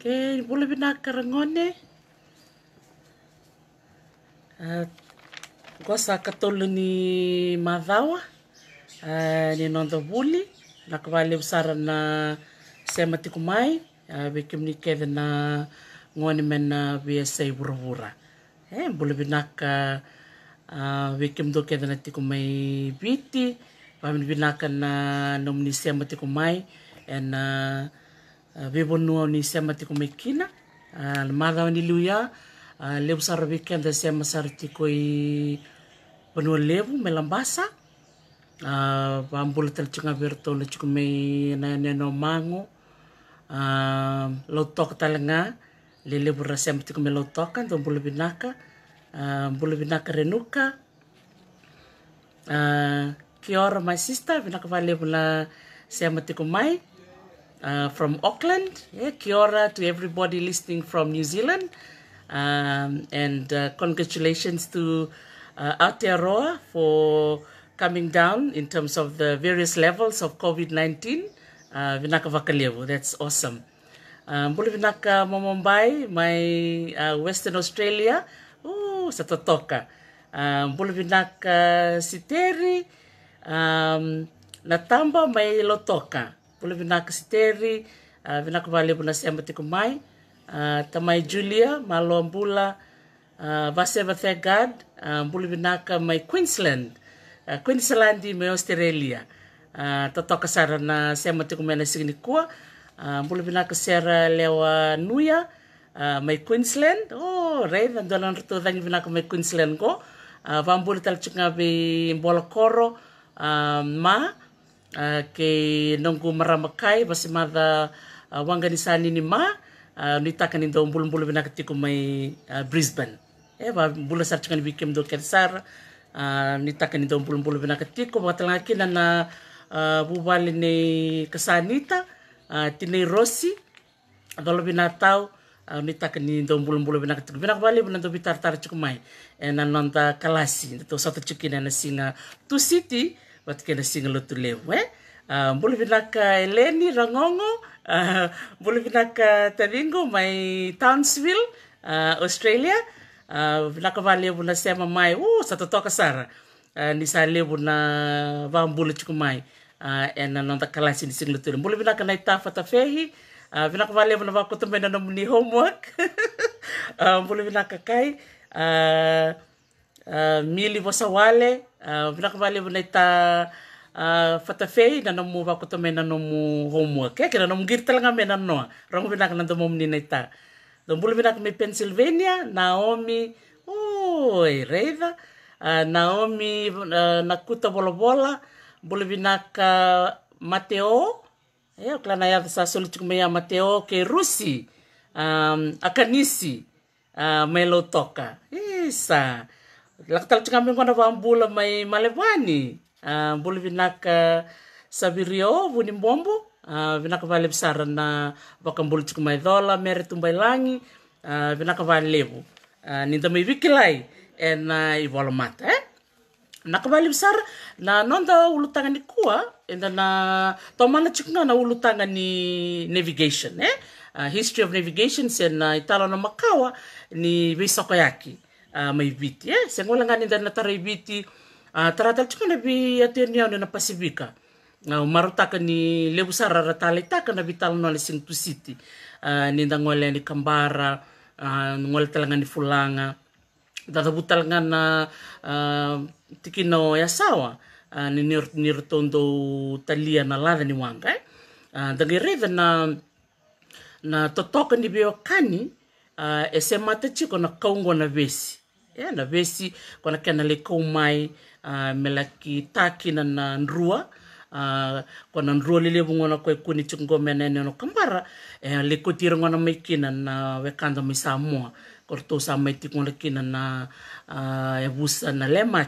k bulavinaka rangonea ah, gosa katoloni macawaa ah, ni nonda vuli naka valevu sara ah, eh, na sema tiko mai a vei kemuni kece na ngone me na veiasai vuravura e bula vinakaa vei kemudou kece na tiko mai viti vaminavinaka na nomuni sema tiko mai ena veivanua ni sema tiko mei kina na ah, macaani liu iaa ah, levu sara vei keda sema sara tiko i vanu levu melb vabula ah, tal tsikoga ve rato na tsiko mei nannmag lautok tlenga l levura sem tiko me lautoka d bula vinak bula vnarnuor my sister vinaka valevu na sem tiko mai uh, from Auckland. Yeah, kia ora to everybody listening from New Zealand. Um, and uh, congratulations to uh, Aotearoa for coming down in terms of the various levels of COVID-19. Uh, vinaka vakalevu, that's awesome. Um, Mbuli um, vinaka Mumbai, my uh, Western Australia, oh, satotoka. Um, Mbuli um, vinaka Siteri, um, Natamba, my Lotoka. Pula binaka si Terry, uh, binaka vale puna si ambati mai, Uh, tamai Julia, malo ambula, uh, vase vathe God, uh, pula binaka mai Queensland. Uh, Queensland di mai Australia. Uh, totoka sara na si ambati kumai na sigini kua. Uh, pula binaka lewa nuya, uh, mai Queensland. Oh, rei, vandolan rutu vangi binaka mai Queensland go, Uh, vambula talchunga bi mbola koro, uh, ma, uh, kay nonggu maramakay basi mada uh, ah, wanganisani ni ma uh, nita kanindo mbulumbulu binakati ko may uh, Brisbane e ba bulu sar chakani wikim do kersar uh, nita kanindo mbulumbulu binakati ko matalaki na na uh, bubali ni kasanita uh, tinay Rossi dolo binataw uh, nita kanindo mbulumbulu binakati ko binakbali binando bitar tar chukumay eh, nanonda kalasi to sota chukina na singa to city atikena singalotleubula ah, vinaka leny rangg ah, bula vinaka tavigu mai townsvilleatrivinakevu n em ol s n singalot lebulanak naitafatfvinak vlevu na vakoto mananomni homework bula vinak ka mily vosawale vinaka valevu naita fatafei na nomu vakoto me na nomuhomewak kek na nomugiri talega me nano rongovinak na domomuni n bula vinaka me pensylvania naomi o rei naomi na kuta volavola bula vinaka mateo i oila na yaca sa solisiko ma a mateo ke rusy euh, aanisi euh, ma loutoka isa lakatalatry amigona vambola mai malevani uh, ah, bola vinaka savirio vuni bombo uh, ah, vinaka valevu sara na vakabula tuku mai dola mere tumbailangi uh, ah, vinaka valevu uh, ninda mai vikilai ena i vola mata eh? nakavali besar na nonda ulu tangani kua enda na tomana cikunga na ulu tangani navigation eh? history of navigation sena italo na makawa ni visoko yaki Ah, maivity e eh, segny olagnany andana tarayvity ah, taraha talotraka navy ateny ao ny anapasivika maro takany levo sara raha talaitaka le talanao lesiny tosity ah, ny andagnole any kambara ngole talagnany folagna dadavu talagnana tikinao yasawa nirotondou talia na ladany wanga e eh. dagnireva na na totokany veo kany ese matatsiko na kaungona vesi e na ves ko na kena laikau mai ah, me laki ta kina na drua ah, ko na drua lelevu gona koe kua ni jikoqomena ana ana kabara elaikouti eh, ragona mai kina na wekada mai sa mo oratou sa mai tiko gona kina na evusa na lema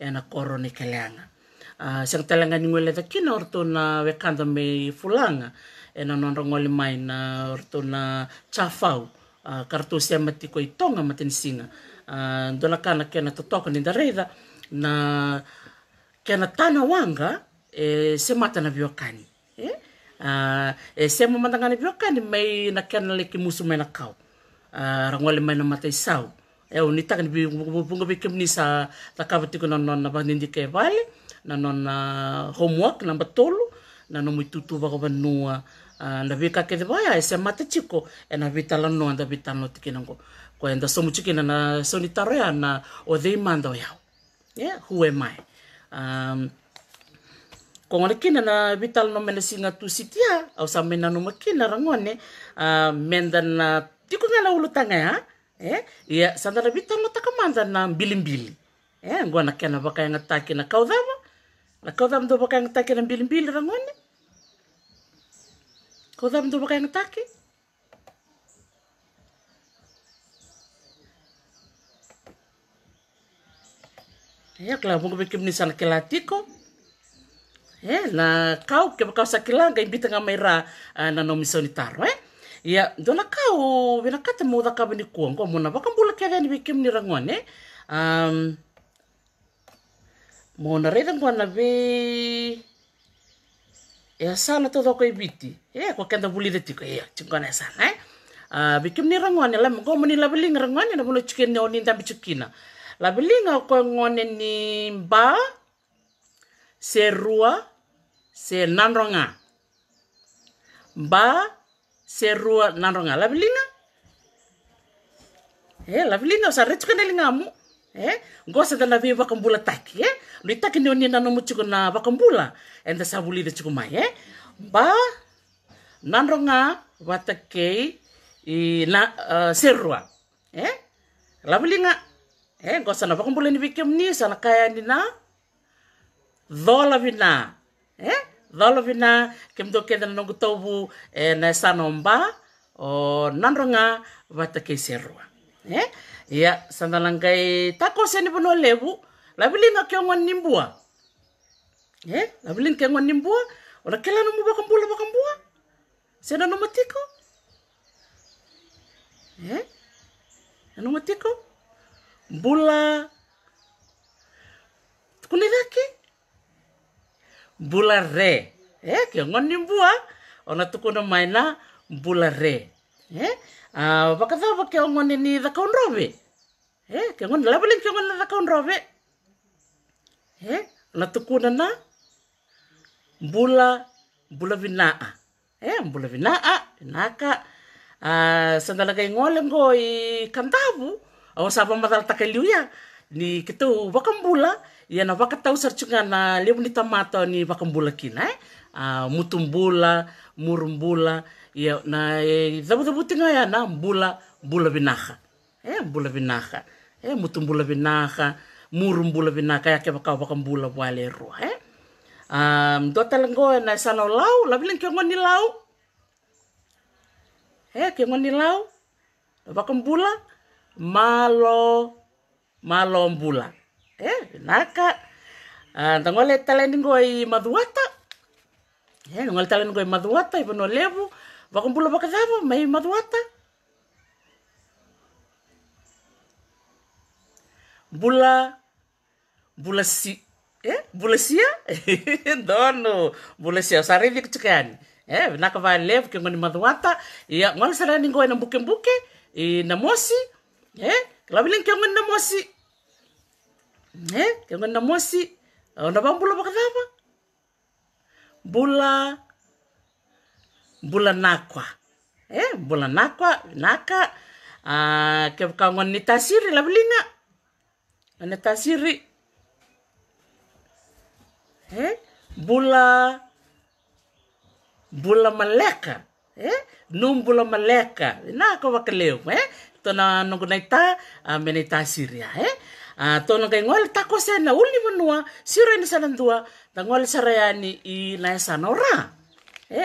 enakrnleagasegatle ga nigleca kina ratou na wekada mei fulaga ena nodra gole mai na ratou na jsafau uh, kartusya matiko itonga matinsinga uh, dolakana kena totoka ni dareda na kena tana wanga e, se mata na viokani eh? uh, e, se mamandanga na viokani mai na kena leki musu mai na kau uh, rangwale mai na matai sau e o nitaka ni bunga bikim ni sa takava tiko na nona vanindi ke vale na nona homework namba tolu na nomu itutuva ko vanua Ah, nda vika ke devaya ese mate chico ena vitala no anda vitano tikina ngo ko enda so chikina na soni tarea na o dei mando ya yeah who am i um ko ngone kina na vital no mena singa tu sitia au sa mena no makina rangone uh, menda na tiko ngala ulu tanga ya eh ya sandara vitano takamanda na mbili mbili eh ngona kena baka yanga takina kaudama na kaudama do baka yanga takina mbili mbili rangone Kau mtu baka yang taki. Ya kala mau bikin ya, nah, eh, ni sana kila tiko. Eh, na kau ke kau sakilanga imbita nga maira uh, na taro eh. Ia ya, dona kau bina kata mo da kabini kuang ko mona baka bula kaya ni bikim eh. Um, mo na redang kwa na ya sana to ko biti ya ko kenda buli de tiko ya chingona sa ne eh. a ah, bikim ni ya la ko moni labeling rangon ya na mulo chiken ne onin tapi chikina la beling ko ngone ni ba serua se nanronga ba, serua nanronga la eh e la belinga sa retsukenelinga eh gosa vi vakambula bakambola taki eh no itaki ne onina nomu chiko na bakambola enda sabuli de chiko mai eh ba nanronga watakei i na eh, serua eh labulinga eh gosa na bakambola ni vikem ni sana kaya ni na dola vina eh dola vina kem do keda eh, na sanomba o nanronga watakei serua eh Iya, sandalang kai tako seni bono lebu. Labilin nga kyo ngon nimbua. Ah. Eh, labilin kyo ngon nimbua. Ah. Wala kela mo ba kambula ba kambua? Sena no matiko? Eh? nomu tiko. Bula. Kunilaki? Bula re. Eh, kyo ngon nimbua. Ah. Ona tukuna maina bula re. ea ah, vakacava keo gone ni cakau drove ke gonen lavolengi ke gone na cakao drove na tukuna na bula bula vinaabula vinaavaasedanagai ah, gole go i kadavu auo sa vamacalatakaliu ia ni kitou vakabula ia na vakatau sara suga na levuni tamata ni vakabula kinaa eh? ah, mutubula murubula ia na e thavuthevutinga ia ya, na bula bula vinaha eh bula vinaha eh mutu bula vinaha muru bula vinaha ya ke vakavaka bula vuale rua e eh. um, tua talangoe ya, na e sanau lau lavilen ke ngoni lau e eh, ke ngoni lau vakambula malo malo mbula e eh, vinaka ah tangole taleni go i maduata. eh yeah, ngol taleni i maduata i pono bula vakavava mai maduata. Bula bula si eh bula sia dono bula sia sarivi kutukani eh lev valevu kengoni maduata ia ya, ngol sarani ngoi na buke buke, i na mosi eh ke kengoni na mosi eh kengoni na mosi ona vampula Bula, bula bula nak eh, bula nak naka ah, kevka ngonni tasiri lavilinga tasr eh, bula bula malekae eh, num bula malek inako vakaleu e tona nugunaita a menitasraatonagai ngol takose na ulimanua siroinasanadua ta ngolsareani inaasanaora e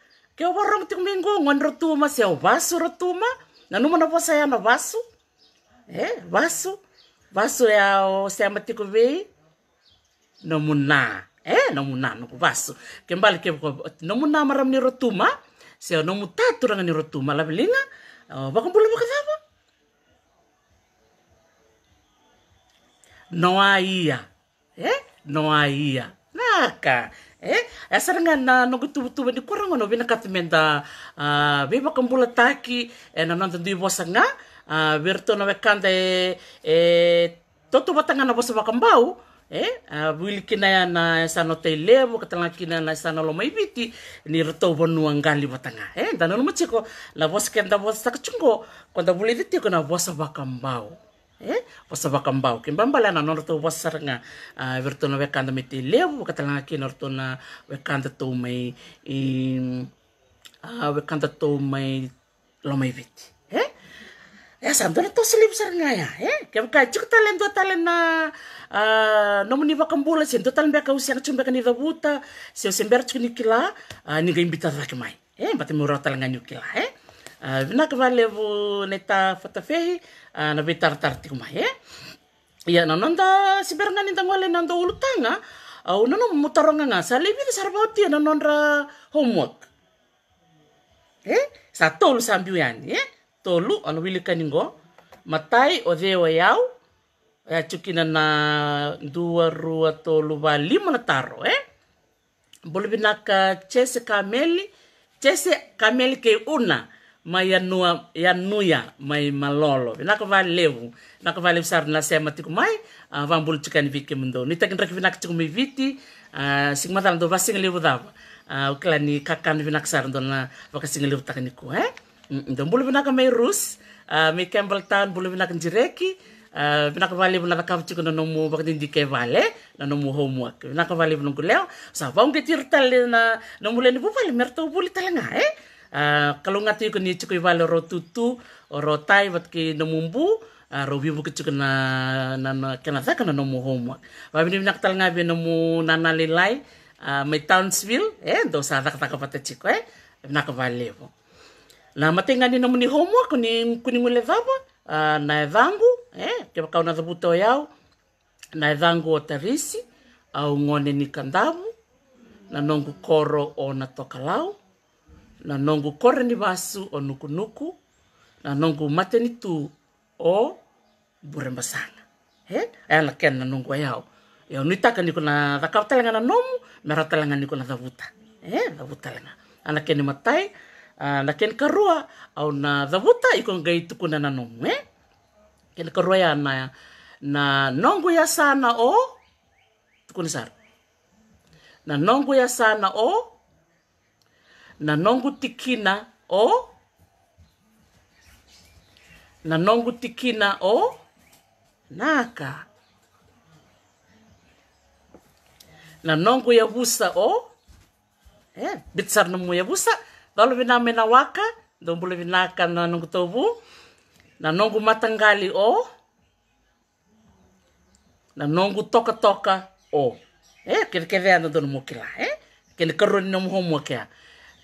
Ke o borong tik ngon rotuma se o rotuma. Na numa na vosa ya Eh, basu. Basu ya o ya mati amatiku vei. No muna. Eh, no muna no ku basu. Kembali ke no muna maram rotuma. Se o no mutatu ranga ni rotuma la belinga. O bakampula bakadava. No iya. Eh? No ia. Naka. Eh, essa nga na no tu ni kurang no bina katimenda uh, ah, beba kambula taki e na nanda di bosa nga uh, ah, virtu na wekanda e, e toto batanga na bosa bakambau eh uh, ah, wili kina ya na esa no telebo katanga kina na esa no lomai biti ni rato bonu angali batanga eh dano no machiko la bosa kenda bosa takachungo kwanda buliditi kuna bosa bakambau wasabakam eh? bau kimba mbala na norto wasaranga ah, vertona wekanda miti lebu katalanga ki nortona wekanda to mai i ah, wekanda to mai lomai viti eh ya samdo to selip saranga ya eh kem ka juk talen do talen na ah, nomu ni bakambula sen do talen beka usiana chumbe kani dabuta se sember chuni kila ni ga imbita dak mai eh batemura talanga nyukila eh vinaka valevo neta fatafehi na bitar-tar ti kumahe. Iya na nonta si Bernan intang wale ulut ulutanga. au na no mutaro nga ngasa lebi ti sarbaw ti no nonra homework. Eh? Sa tol sambiu yan, eh? Tolu ano wili kaningo. Matai o dewa yau. Ya cukina na dua rua tolu ba lima na taro, eh? Boleh binaka cese kameli, chese kameli ke una mayanua yanuya mai malolo nak vai levo nak vai levo sar na sema tiku mai uh, van bul tikan viki mendo ni takin rek vinak tiku mi viti uh, sing matal do vasing levo dava uh, klani kakan vinak sar do na vakasing levo takin ku eh ndo mm, mm, bul vinak mai rus uh, mi campbelltown bul vinak jireki vinaka valivu na rakavu tiko na nomu vakatidike vale na nomu homework vinaka valivu nuku leo sa vaunge tiru tale na nomu leni vuvali mera tauvuli talaga e eh? uh, ah, kalungat yu kini chuku iwale ro tutu o ro tai wat ki namumbu ah, ro vivu ki chuku na na kena thaka na nomu homework wa bini bina katal ngabe nomu nana lilai uh, ah, Townsville eh do sa thaka thaka pata chiku eh bina ka valevo na matengani nomu ni homework kuni kuni ngule vava na evangu eh ke bakau na dhabuto e yao na evangu o tarisi au ngone ni kandavu na nongu koro o na tokalau na nongu kore ni vasu o nukunuku na nongu mate ni tu o burembasanga he aya na ken na nongu yao ya nuitaka na thakautalanga na nomu meratalanga niko na thavuta he thavutalanga ana ken matai na ken karua au na buta iko ngai tukuna na nomu he ken karua ya na na nongu ya sana o tukuni sara na nongu ya sana o nanongu tikina o nanongu tikina o naka ya yabusa o eh, bitsarnumu yabusa dalo vinamena waka dombula vinaka nanongu tobu nongu matangali o nongu toka toka o eh, kene keveana ya dono mukila eh? kene karoni nomuhomuakea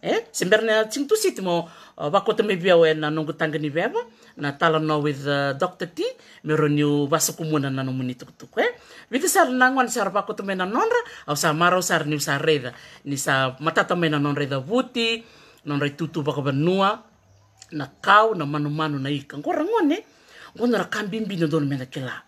se eh? bera euh, na tsingtusit mo vakota me vi au ena nogu taqani veva na talano with dor te me ra niu vasukumuna na nomuni tukutuku e vita sara nagone sara vakota mai nanodra au sa marau sara niu sa reica nisa matatamai na nodra icavuti nodra itutu vakavanua na kau na manumanu na ika qora gone qo nara ka bibi na dua na meda kila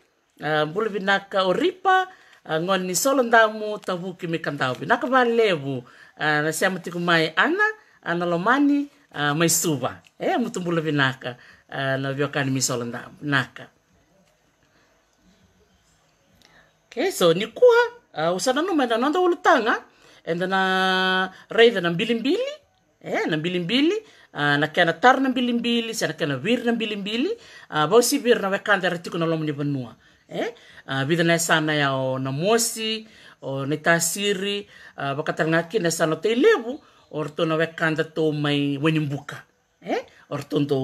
Ah, bula vinaka o ripa gonni soladamu tavuki mi kadao vinaka valevu ah, na sema tiko mai ana nikan misoldmubliblina bilibili na kena ah, tara eh, na bilibili se na kena viri na bilibilia vausivira na wekada era tiko na lomani vanua eh? uh, ah, bidana sana namosi ah, na mosi o netasiri tasiri uh, wakatarangaki na sana te lebu orto na wekanda to mai wenimbuka eh? orto to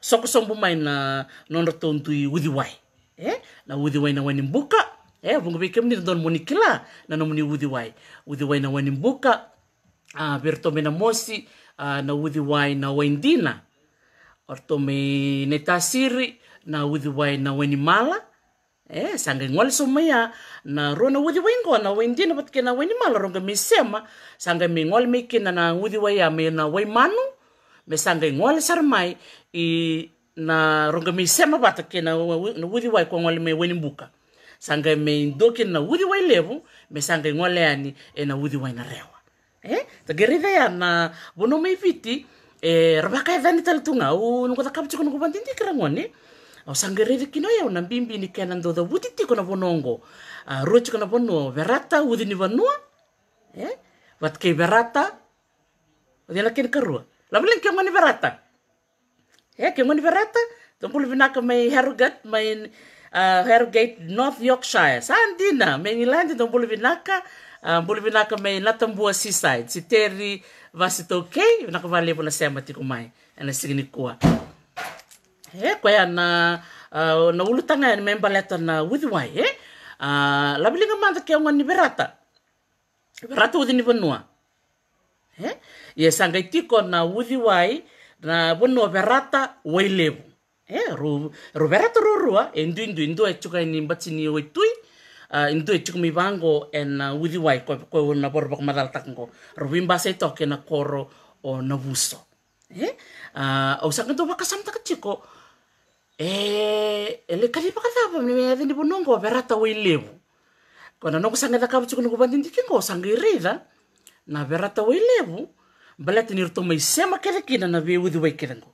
sokosombu mai na nonroto ntui wudhiwai eh? na wudhiwai na wenimbuka eh? bungo bikem ni don monikila na nomuni wudhiwai wudhiwai na wenimbuka uh, ah, bertome na mosi uh, na wudhiwai na wendina orto me netasiri na wudhiwai na wenimala e eh, sangeng walisomaya na rona wuthi waingo na waindina vatike na wainimala ronga misema sanga mingwali mikina na wuthi waya me na manu me sanga ingwali mai i na ronga misema vatike na wuthi wai kwa ngwali me wainimbuka sanga me indoki na wuthi wai levu me sanga ingwali ani e na wuthi wai na rewa e eh, tageritha ya na bono meiviti e eh, rabaka ya dhani talitunga u nukata kapichiko nukubandindikira ngwani e osangerere kino ya una mbimbi ni kena ndoda wuti tiko na vonongo uh, ah, rochi kana vono verata wuti ni vanua eh wat ke verata wuti na ken karua lamulen ke ngani verata eh ke ngani verata tompul vinaka mai harrogate mai uh, harrogate north yorkshire sandina mai ngilandi tompul vinaka Uh, vinaka mai natambua seaside si teri vasitokei vinaka valevona sema tiko mai ena sigini kua he koe ana uh, na ulutanga ni member letter na withiwai he uh, labilinga manta ke onga ni berata berata udini ni he ye sanga itiko na withiwai na vanua berata wailevu he ru, ru berata rurua e ndu ndu ndu e ni mbatsi ni e waitui uh, indu e mi mivango en uh, withiwai koe koe na borobak madal takango ru vimbasa itoke na koro o na vuso he uh, au sanga ndu wakasamta kachiko Eh, lekaipakaaaaa e e eh, ni vunongo verata wailevu kona nokusangeha kavutsiku ni kuva ndindikinga osanga irida na verata wailevu mbalati ni rituma isema kelekina na veudhi waikelengo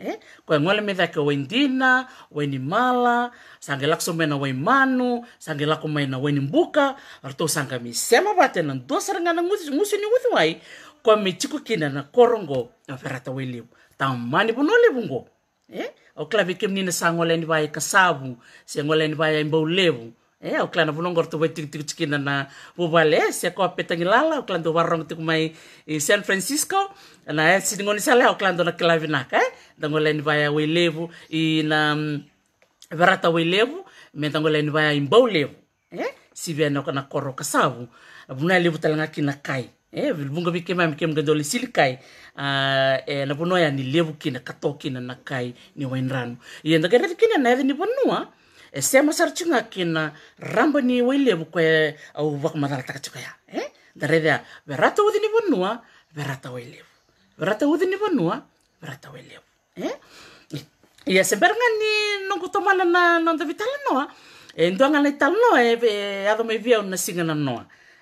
e kwangwele mithake waindina waini mala sange lakusomena waimanu sange lakumaina waini mbuka rito sanga misema vate na ndosarangana ngusi ni uthi wai kwa mitsiku kina na korongo na verata wailevu e tamani vunolevu ngo eh? auklave ke mnina sangoleni vai kasavu sengoleni vai mbaulevu e auklana vulongor tu vai tikitikitikina na vuvale se ko petangilala auklan tu varrong tiku mai i san francisco na e siningoni sale auklan tu na kilavinaka e dangoleni vai welevu i na verata welevu me dangoleni vai mbaulevu e sivia na koro kasavu vunai levu talanga kina kai e eh, vilibunga vi kema mkem gado le sili ah, eh, ni levu kina kato kina na kai ni wainranu i enda gada kina na ni vanua e sema sarchunga kina ramba ni wailevu kwe eh, au waka madara taka verata udhi ni vanua verata wailevu verata udhi ni vanua verata wailevu ia seberga ni nongo tomala na nonda e ndoanga na e, e adoma una singa na noa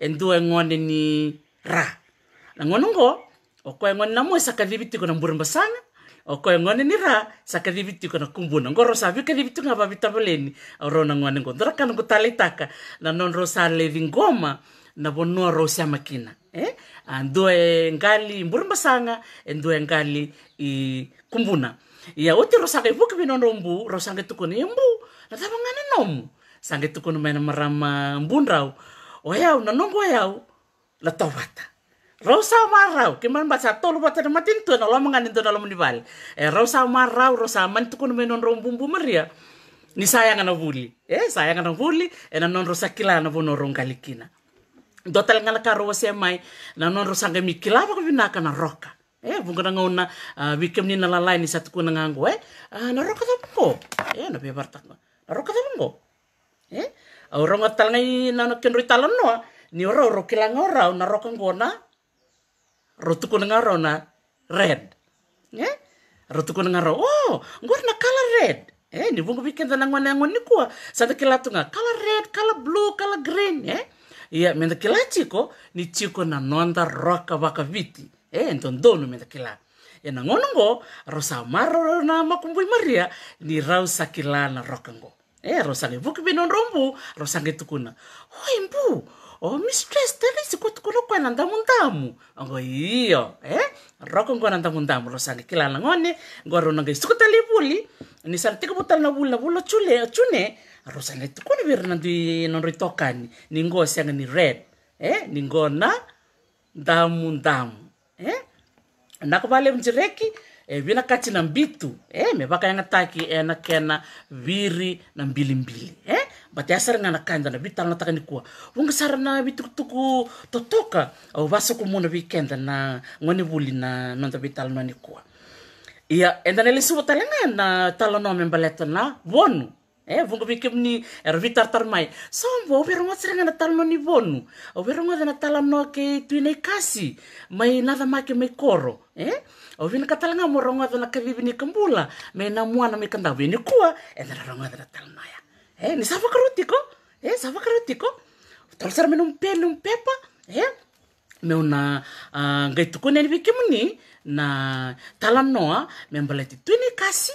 endu engone ni ra na ngone ngo oko engone namo sakadhibitiko na mburu sana oko engone ni ra saka sakadhibitiko na kumbuna ngoro sabi kadhibitiko ngaba bitabuleni oro ngone ngo ndora kana kutalitaka na nonro sa levi ngoma na bonua ro sia makina eh andu engali mburu sana endu engali i kumbuna ya uti ro sangai buki binono mbu ro sangai tukuni mbu na tabangana nomu sangai tukuni mena marama mbundrau o yau na nongo yau na tawata Rosa marau, kiman basa tolu bata na matin tu na lo manganin tu na lo manibal. Eh, rosa marau, rosa mantukun menon rombumbu maria. Ni sayang na vuli. Eh, sayang na vuli, eh, na non rosa kila na vono rongkalikina. Dotal ngala karo wasi mai, na non rosa ngemi kila vinaka na roka. Eh, bunga na ngona, ah, wikem ni nalalai ni satu kuna eh. Ah, eh, na roka tapungo. Eh, na bebartak na roka tambo Eh, Orang atal ngai nana kenroi talan noa. Ni ora ora kilang ora na rokang gona. Rotu kuning na red. Ya. Rotu kuning ora. Oh, gua na kala red. Eh, ni bungo bikin tanang mana ngon ni kuwa. Santa kila tunga kala red, kala blue, kala green, eh. Iya, menda kila chiko ni chiko na nonda roka waka viti. Eh, enton dono menda kila. Ya na ngono ngo, rosa maro na makumbui maria ni rau sakila na roka e eh, rosange voky ve nao ndreo mbo rosange tokoana hoy mbo o oh, misy trestely izy koa tokoana ko anandamondamo ango io e raoko ngo eh? anandamondamo rosange kilana agnaony ngo ronange izy koa talevoly nisany tiako mbo talina olona vola tsole tsone rosange tokoany ve ronandy nao ndreo itokany ni ngo asiagna ny red e ni ngona ndamondamo e nako valy aminjy raiky eh, vina kati na mbitu e me vakayanga taki ena kena viri na mbilimbili eh, bati asaranga ya na kanda na vitala nataka ni kuwa vunga sara na vitukutuku totoka au vasuku muna vikenda na ngoni vuli na nonda vitala na ni iya, ia enda nelisiwa talenga na talo na membaleta na vonu e vungaveky amin'ny ry vitaritarymay sambo averanao tsy regny anatalinao nivono averanao ke anatalanao ake toinay kasy may nazamaky may koro e avy nakatalagna moranao azy vivi kambola may namoana may kandaviny koa e eh, nararanao azy anatalinao ya e ny zavakareo ty ko e eh, zavakareo ty ko torosara menao mipely mipepa e eh? meona ngai ah, tokony any veky aminy na talanao a me mbola ty toiny kasy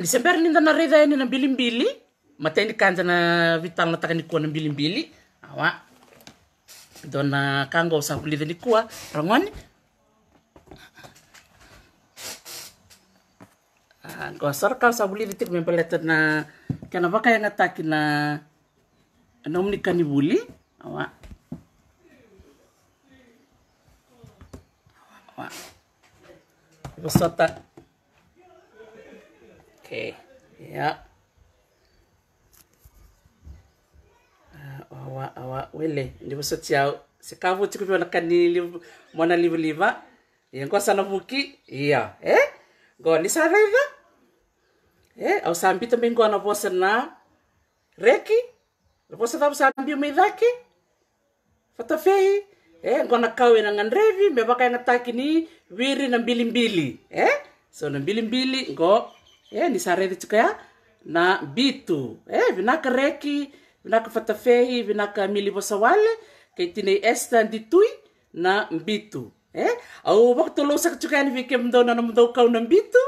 lisemberninda nareva eny na ambilimbily matainy kanjana vitalina takany koa na ambilimbily awa bidona kango sankolivany koa ragnony gosaraka sabolivy tiky miampaletana kanavakayagna yang na na amin'ny buli, awa awa awa vosota Okay. Yeah. Ah, awa awa wele ndipo sotiao sikavu tikupiwa nakani liv, mwana livliva yengo sana vuki iya eh go ni saraiva eh au sambi tambe ngo na vosa na reki vosa vabu sambi umeidhaki fatafei eh ngo na kawe na ngandrevi mebaka yang taki ni wiri na mbili mbili eh so na mbili mbili ngo eh ny sareditsika ya na bitu e eh, vinaka reki vinaka fatafehi vinaka mili wasawale kay tinay esta ndituy na bitu eh au wak tolo sak cukai ya ni vike mdona na mdo kau na mbitu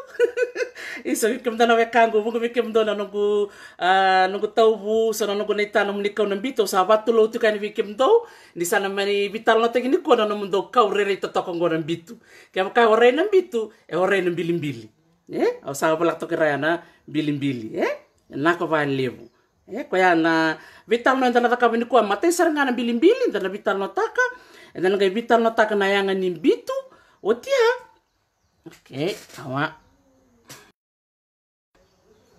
isa vike mdona we kango bungo vike mdona nungu ah, nungu tau bu sana nungu nei tana muni kau na bitu sa watu lo cukai ni vike mdo ni sana mani vital na tegi ni kona na mdo kau rere tatoko ngona bitu kia mkai orei na e orei na eh aw sa raya na bilim bilimbili eh na ko lebu eh ya na vital no ndana taka bini kuwa matei sarangana bilimbili ndana vital no taka ndana e ngai vital no taka na yanga nimbitu otia okay awa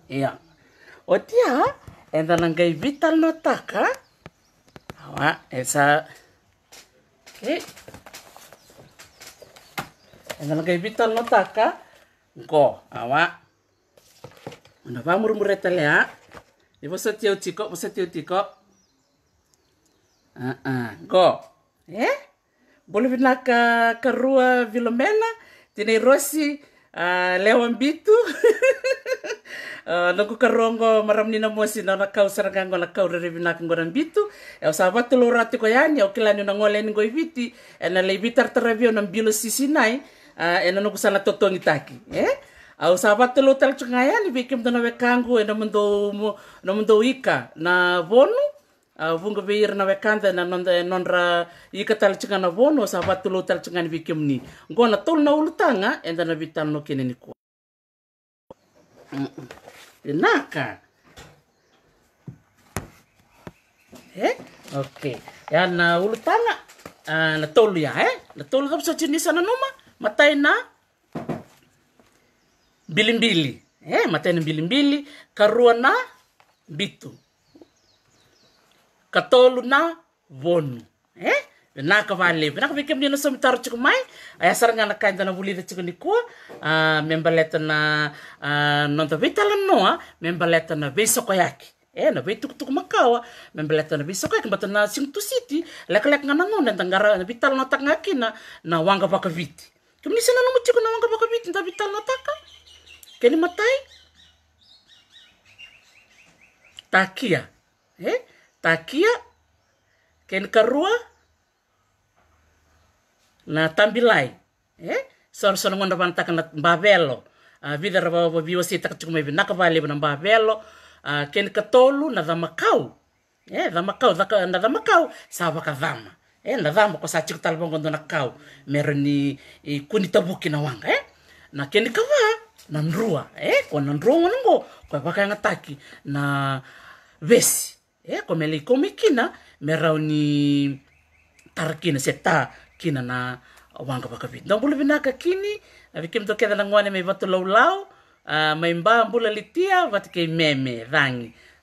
iya otia ndana e ngai vital no taka awa esa okay ndana e ngai vital no goawa navamuramuretle ah? e vosotau tiko vosotau tikoageblavinaka ah, ah. eh? arua vilomena tinairosi lewbitunagu ar go maramnina mosi nanakau saragago nakau rerevinaka gonabitu esavatuloura tiko ian au kilaniunangolen goi viti enalai vitartaravi u na bilo sisinai Ah, ena no kusana totongi taki eh au sabato lo tal chungaya ni bikim tona wekangu ena mendo ika na bonu vunga veir na wekanda na nonda nonra ika tal chunga na bonu sabato lo tal chunga ni bikim ni ngona tol na ulutanga enda na vital no eh oke okay. ya na ulutanga uh, ah, na tolu ya eh na tolu kapsa matai eh, eh, ah, ah, ah. eh, na bilibili e matai na bilibili karua na bitu atolu na vonuvnaklevnak vekennas danabletndaveitalanno me baleta navesabatsigtlekaleko ngana ngona eda ara vitalanotaka nga kina na waga vakavity kemuni sena lomo tiko na waga vakaviti davitalnataka keni matai takia e takia kenikarua na tabilai e eh? soresona gonedra vaknataka na bavelo a ah, vica ra va vaviwasetaka tiko mai vinaka valeva na bavelo a ah, keni katolu na camakau e eh, camakau ana camakau sa vakacama eh lava mo ko sa chik talbong kondo nakau meron ni eh, kuni tabuki na wanga eh na keni kawa nanrua eh kwa ko nanrua nongo ko baka ataki na vesi eh kwa mele ikome kina merau ni kina seta kina na wanga baka bit ndong bulubina ka kini avikim to keda langwane me vatu lau lau uh, maimba mbula litia vatike meme vangi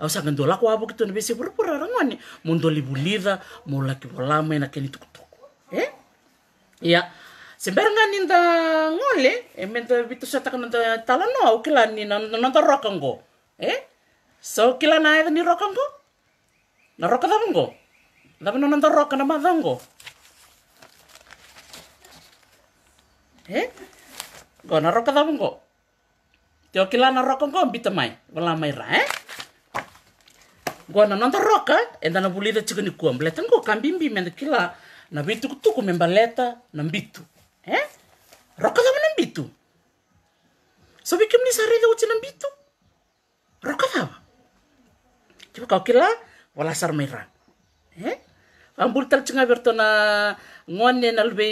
ausa ngando lako apo kitu na bese pura pura rangani mondo libulida mola ki volama na keni tuku tuku eh ya sembaranga ninda ngole e menda bitu nanda talano au kila ni nanda rokango eh so kila na eda ni rokango na roka damango damano nanda roka na eh go na roka damango Teo kila na rokango bita mai, mai eh? gua na rock roka enda na lihat tsika ni kua mbaleta go bim yang menda kila na vitukutuku me mbaleta na mbitu eh? roka thava na mbitu so viki mnisa rede uci na mbitu roka apa? Coba kau kila wala sar mairang eh? ambul tercengah bertona na ngone na lube uh,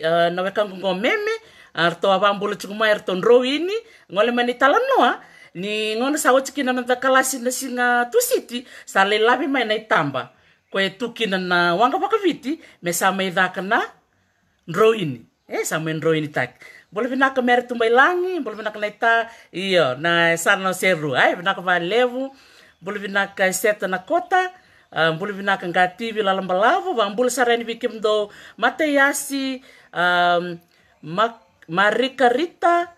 eh, na wekangu go meme arto avambulu tsingu mai arto ndrowini ngole mani talanoa ni ngona sa otikina na takalasi na sina siti sa lelavi mai na itamba koe tukina na wanga viti me sa mai dhaka na ndroini e sa mai ndroini taki bola vinaka mere tumbai langi bola vinaka na ita iyo na sara na seru ai vinaka valevu bola vinaka seta na kota Uh, mbulu vinaka ngativi lalambalavu vambulu sarani vikimdo mateyasi um, Marika marikarita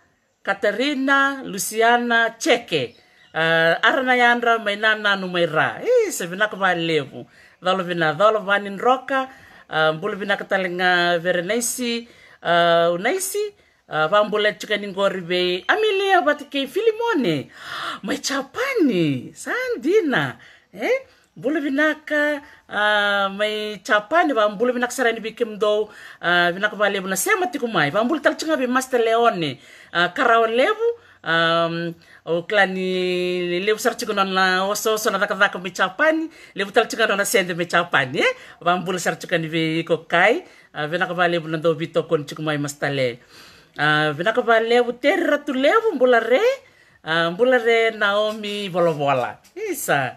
Katerina Luciana Cheke. Uh, eh, arana yandra ya maina nanu maira. Eh, sevina kuma levu. Dholo vina dholo vanin roka. Uh, eh, mbulu vina katalinga verenaisi. Uh, eh, unaisi. Uh, vambula chukani ngori bei. Amelia batike filimone. Maichapani. Sandina. Eh? bula vinaka uh, mai chapani va bula vinaka sarani bikim dou uh, vinaka va lebu na sema tiku mai va bula talcinga be master leone uh, ah, karao lebu um, o klani lebu sarcinga na na oso oso na dakadaka me chapani lebu talcinga non na sende me chapani eh? va bula sarcinga ni be kokai uh, vinaka va lebu na dou bitokon tiku mai master le uh, vinaka va lebu terra tu lebu mbola re uh, mbola re naomi bolobola isa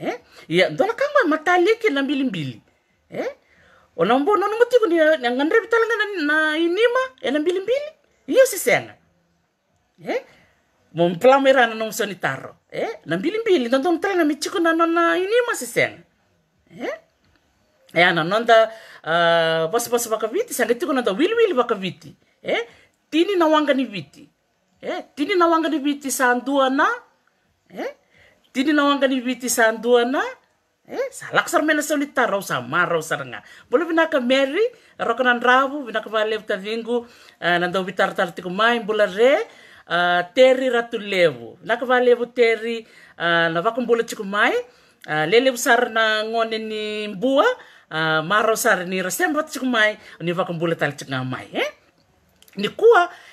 eh ya ndola kama mataleke na mbili mbili eh onombo oh, nono mutiko ni ngandre bitalanga kan, na, na inima ena mbili mbili iya, si sena, eh momplamerana no soni taro eh na mbili mbili ndondo mtalanga michiko na na inima sena, eh ya na nonda uh, bosi bosi bakaviti da nonda wili wili viti, eh tini na wanga ni viti eh tini na wanga ni viti sandua na eh tinina agani viti sa duana sa eh, lako sara eh, mai eh, na saunitar a sa marau sara ga bula vinaka meryro a ravvkvlvvtrtlkomablrtrrat lev vinak valevutrna vakabula tsikomailelevusar na gone ni bumarau sara nirasembvata siko mai ni vakabula tale sikonga mak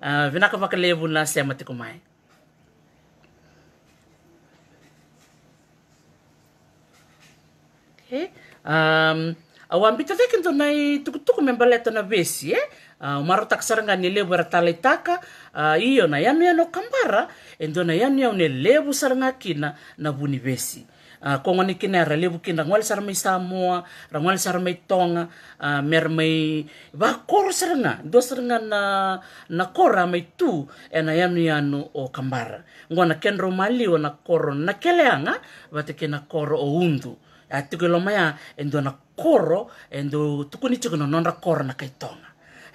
Ah, vinaka vakalevu eh? ah, ah, na sematiko maea au abitaceke dua na i tukutuku me baleto na vesi ea o marautaka sara ga ni levu era talaitakaa io na yanoyano o kabara e dua na yanoyaune levu sara ga kina na vuni vesi uh, kongone kine ra levu kine ra ngwali sara mai samoa ra ngwali sara mai tonga uh, mer mai vakoro sarenga do sarenga na na kora mai tu ena yanu yanu o kambara ngwana kenro malio na koro na keleanga vateke na koro o undu atikelo ah, maya endo na koro endo tukuni tikino nonra koro na kaitonga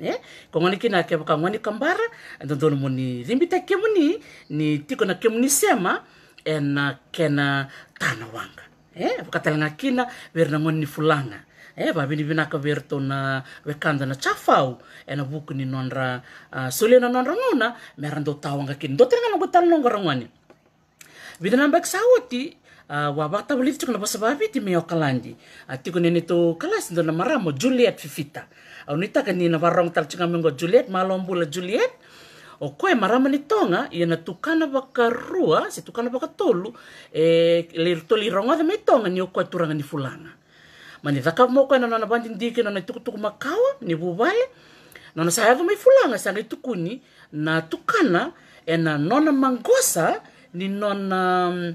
e eh? kongoni kina keva kangwani kambara ndondoni muni limbita moni ni tiko na kemuni sema ena kena tana wanga eh? vakatalanga kina veri na ngoni ni fulanga eh, vavini vinaka veri tona vekanda na chafau ena vuku ni nonra uh, ah, solena nonra nguna mera ndo tawanga kina ndo tenanga nongo talonongo rangwani vidanambaki sauti Uh, ah, wa bata bolivi tiko na basa babi ti meo kalandi uh, tiko to kalasi ndo na maramo Juliet Fifita aunuitaka ni e e e, na vararogo talajigame qo juliet malobulajuliet o koya maramani toga ia na tukana vakarua se tukana vakatolu e laiotoli rogoca mai toga ni o koyaturaganifulaa mamkynanona vaiki na nona itukutuku mkawavuvl a s yaco mai fulaga saqaitukuni na tukana ena nona maqosa ni nona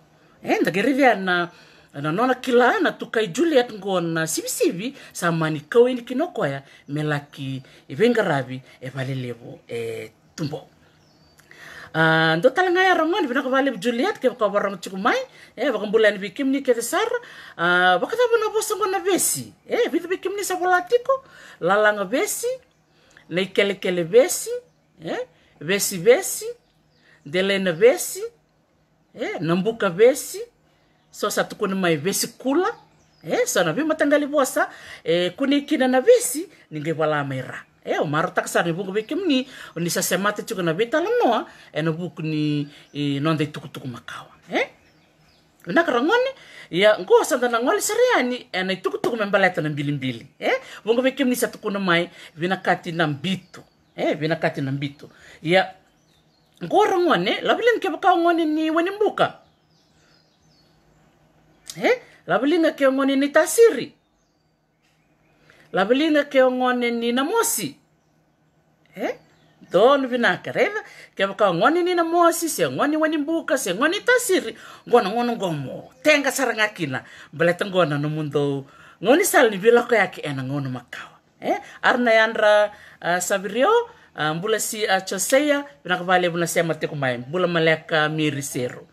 endagerivi eh, ana nanona kila na tukai juliet ngona sivisivi samani kaweni kinokoya melaki evengaravi evalelevo e, tumbo Uh, ah, ndo talanga ya ramon bina juliet ke ko barang chukumai e eh, bakambulani bikimni ke sar uh, ah, bakata bona bosa ngona besi e eh, bitu bikimni sabolatiko lalanga besi nei kele kele besi e eh, besi besi delena e eh, nambuka vesi sosa tukuni mai vesi kula e eh, sana vi matangali vosa e eh, kuni kina na vesi ningi vala mai ra e o maro takasar ni buku viki mni o ni sasemate tuku na vitala noa e na buku ni e, nonde tukutuku makawa e na karangoni ya ngo sanda na ngoli seriani e na tukutuku membaleta na mbilimbili e bungu viki mni satukuni mai vina kati na mbito e vina kati na mbito ya nkora ngone labilin ke baka ngwane ni wani mbuka eh labulinga ke ngwane ni tasiri labulinga ke ngone ni namosi eh dono vinakareva ke baka ngone ni namosi se ngwane wani mbuka se ngwane tasiri ngwana ngwana ngomo tenga saranga kina beleta ngwana no mundo ngone sal ni bilako ena ngono makawa eh? arna yandra uh, uh, ah, bula si a uh, choseia binaka vale buna si amate kumai bula maleka mirisero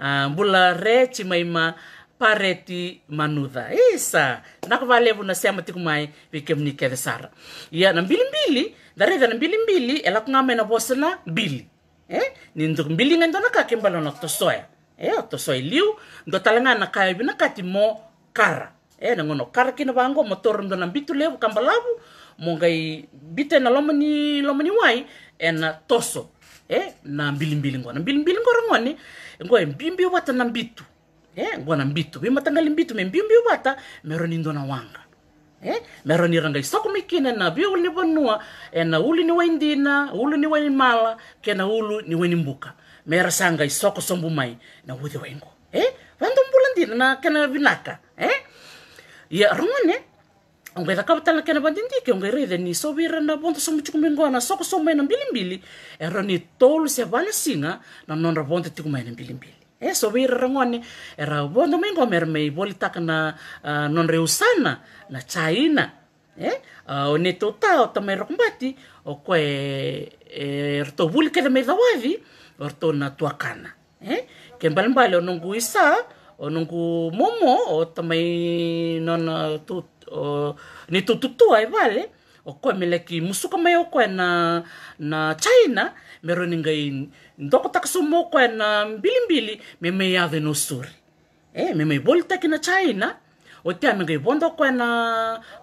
uh, ah, bula re chimaima pareti manudha isa naka valevu na sema tiku mai vikemnikele sara ia na mbili mbili dareda na mbili mbili ela kungame na bosana mbili eh ni nduk mbili ngendo na kakimbalo na tosoya eh tosoya liu ndo talanga na kayo kati mo kara eh na kara kina bango motor ndo na levu kambalavu mungai bite na lomani lomani wai ena toso eh na mbili mbili ngona mbili mbili ngora ngoni ngoi mbimbi wata na mbitu eh ngona mbitu bima tangali mbitu me mbimbi wata meroni ndona wanga eh meroni rangai soko mikine na bi ni bonua ena uli ni wendina uli ni mala kena ulu ni wenimbuka mera sanga isoko sombu mai na wudi wengo eh vandu mbula na kena vinaka eh ya rungone ngwethakavutalakena vandindike ngweride nisovirena vonta somucikuminguana soko somaena mbilimbili ero ni tolu se na nanonra vonta tikumaena mbilimbili e eh, sovirera ngone era vonta maingoma era volitaka na uh, ah, nonreusana na chaina e uh, ah, one touta otamaira kumbati okoe er eh, tovuli keda meithawadi or tona tuakana e eh, ke mbalimbali onungu isa onongu momo otamai nona tu o, ni tututua vale e o koe me leki musuka mai o koe na, na China me roni ngai ndoko takasumo koe na mbilimbili me mei ave no suri. E, me mei boli taki na China o tea me ngai bondo na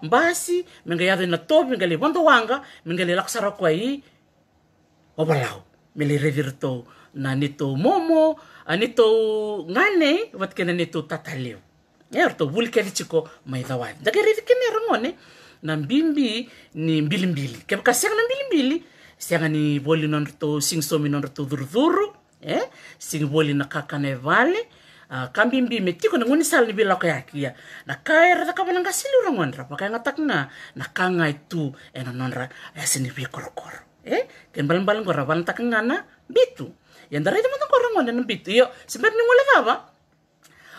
mbasi me ngai na tobi me ngai bondo wanga me ngai le lakosara koe i o balau me le reviritou na nitou momo a ngane vatikena ni tou tataleu. erto vulkani chiko maithawathi ndakeri kenera rongone na mbimbi ni mbilimbili kebuka sianga na mbilimbili sianga ni voli nonro to sing somi nonro to dhurudhuru eh? sing voli na kakane vale uh, ah, kambimbi metiko na ngoni sal ni bila ko yakia ya. na kaer ta kabana ngasili pakai ngatak na na kanga itu ena nonra asini e bi korokoro eh kembali-bali ngora ban tak ngana bitu yang dari teman-teman korong ngona bitu yo sebenarnya ngole apa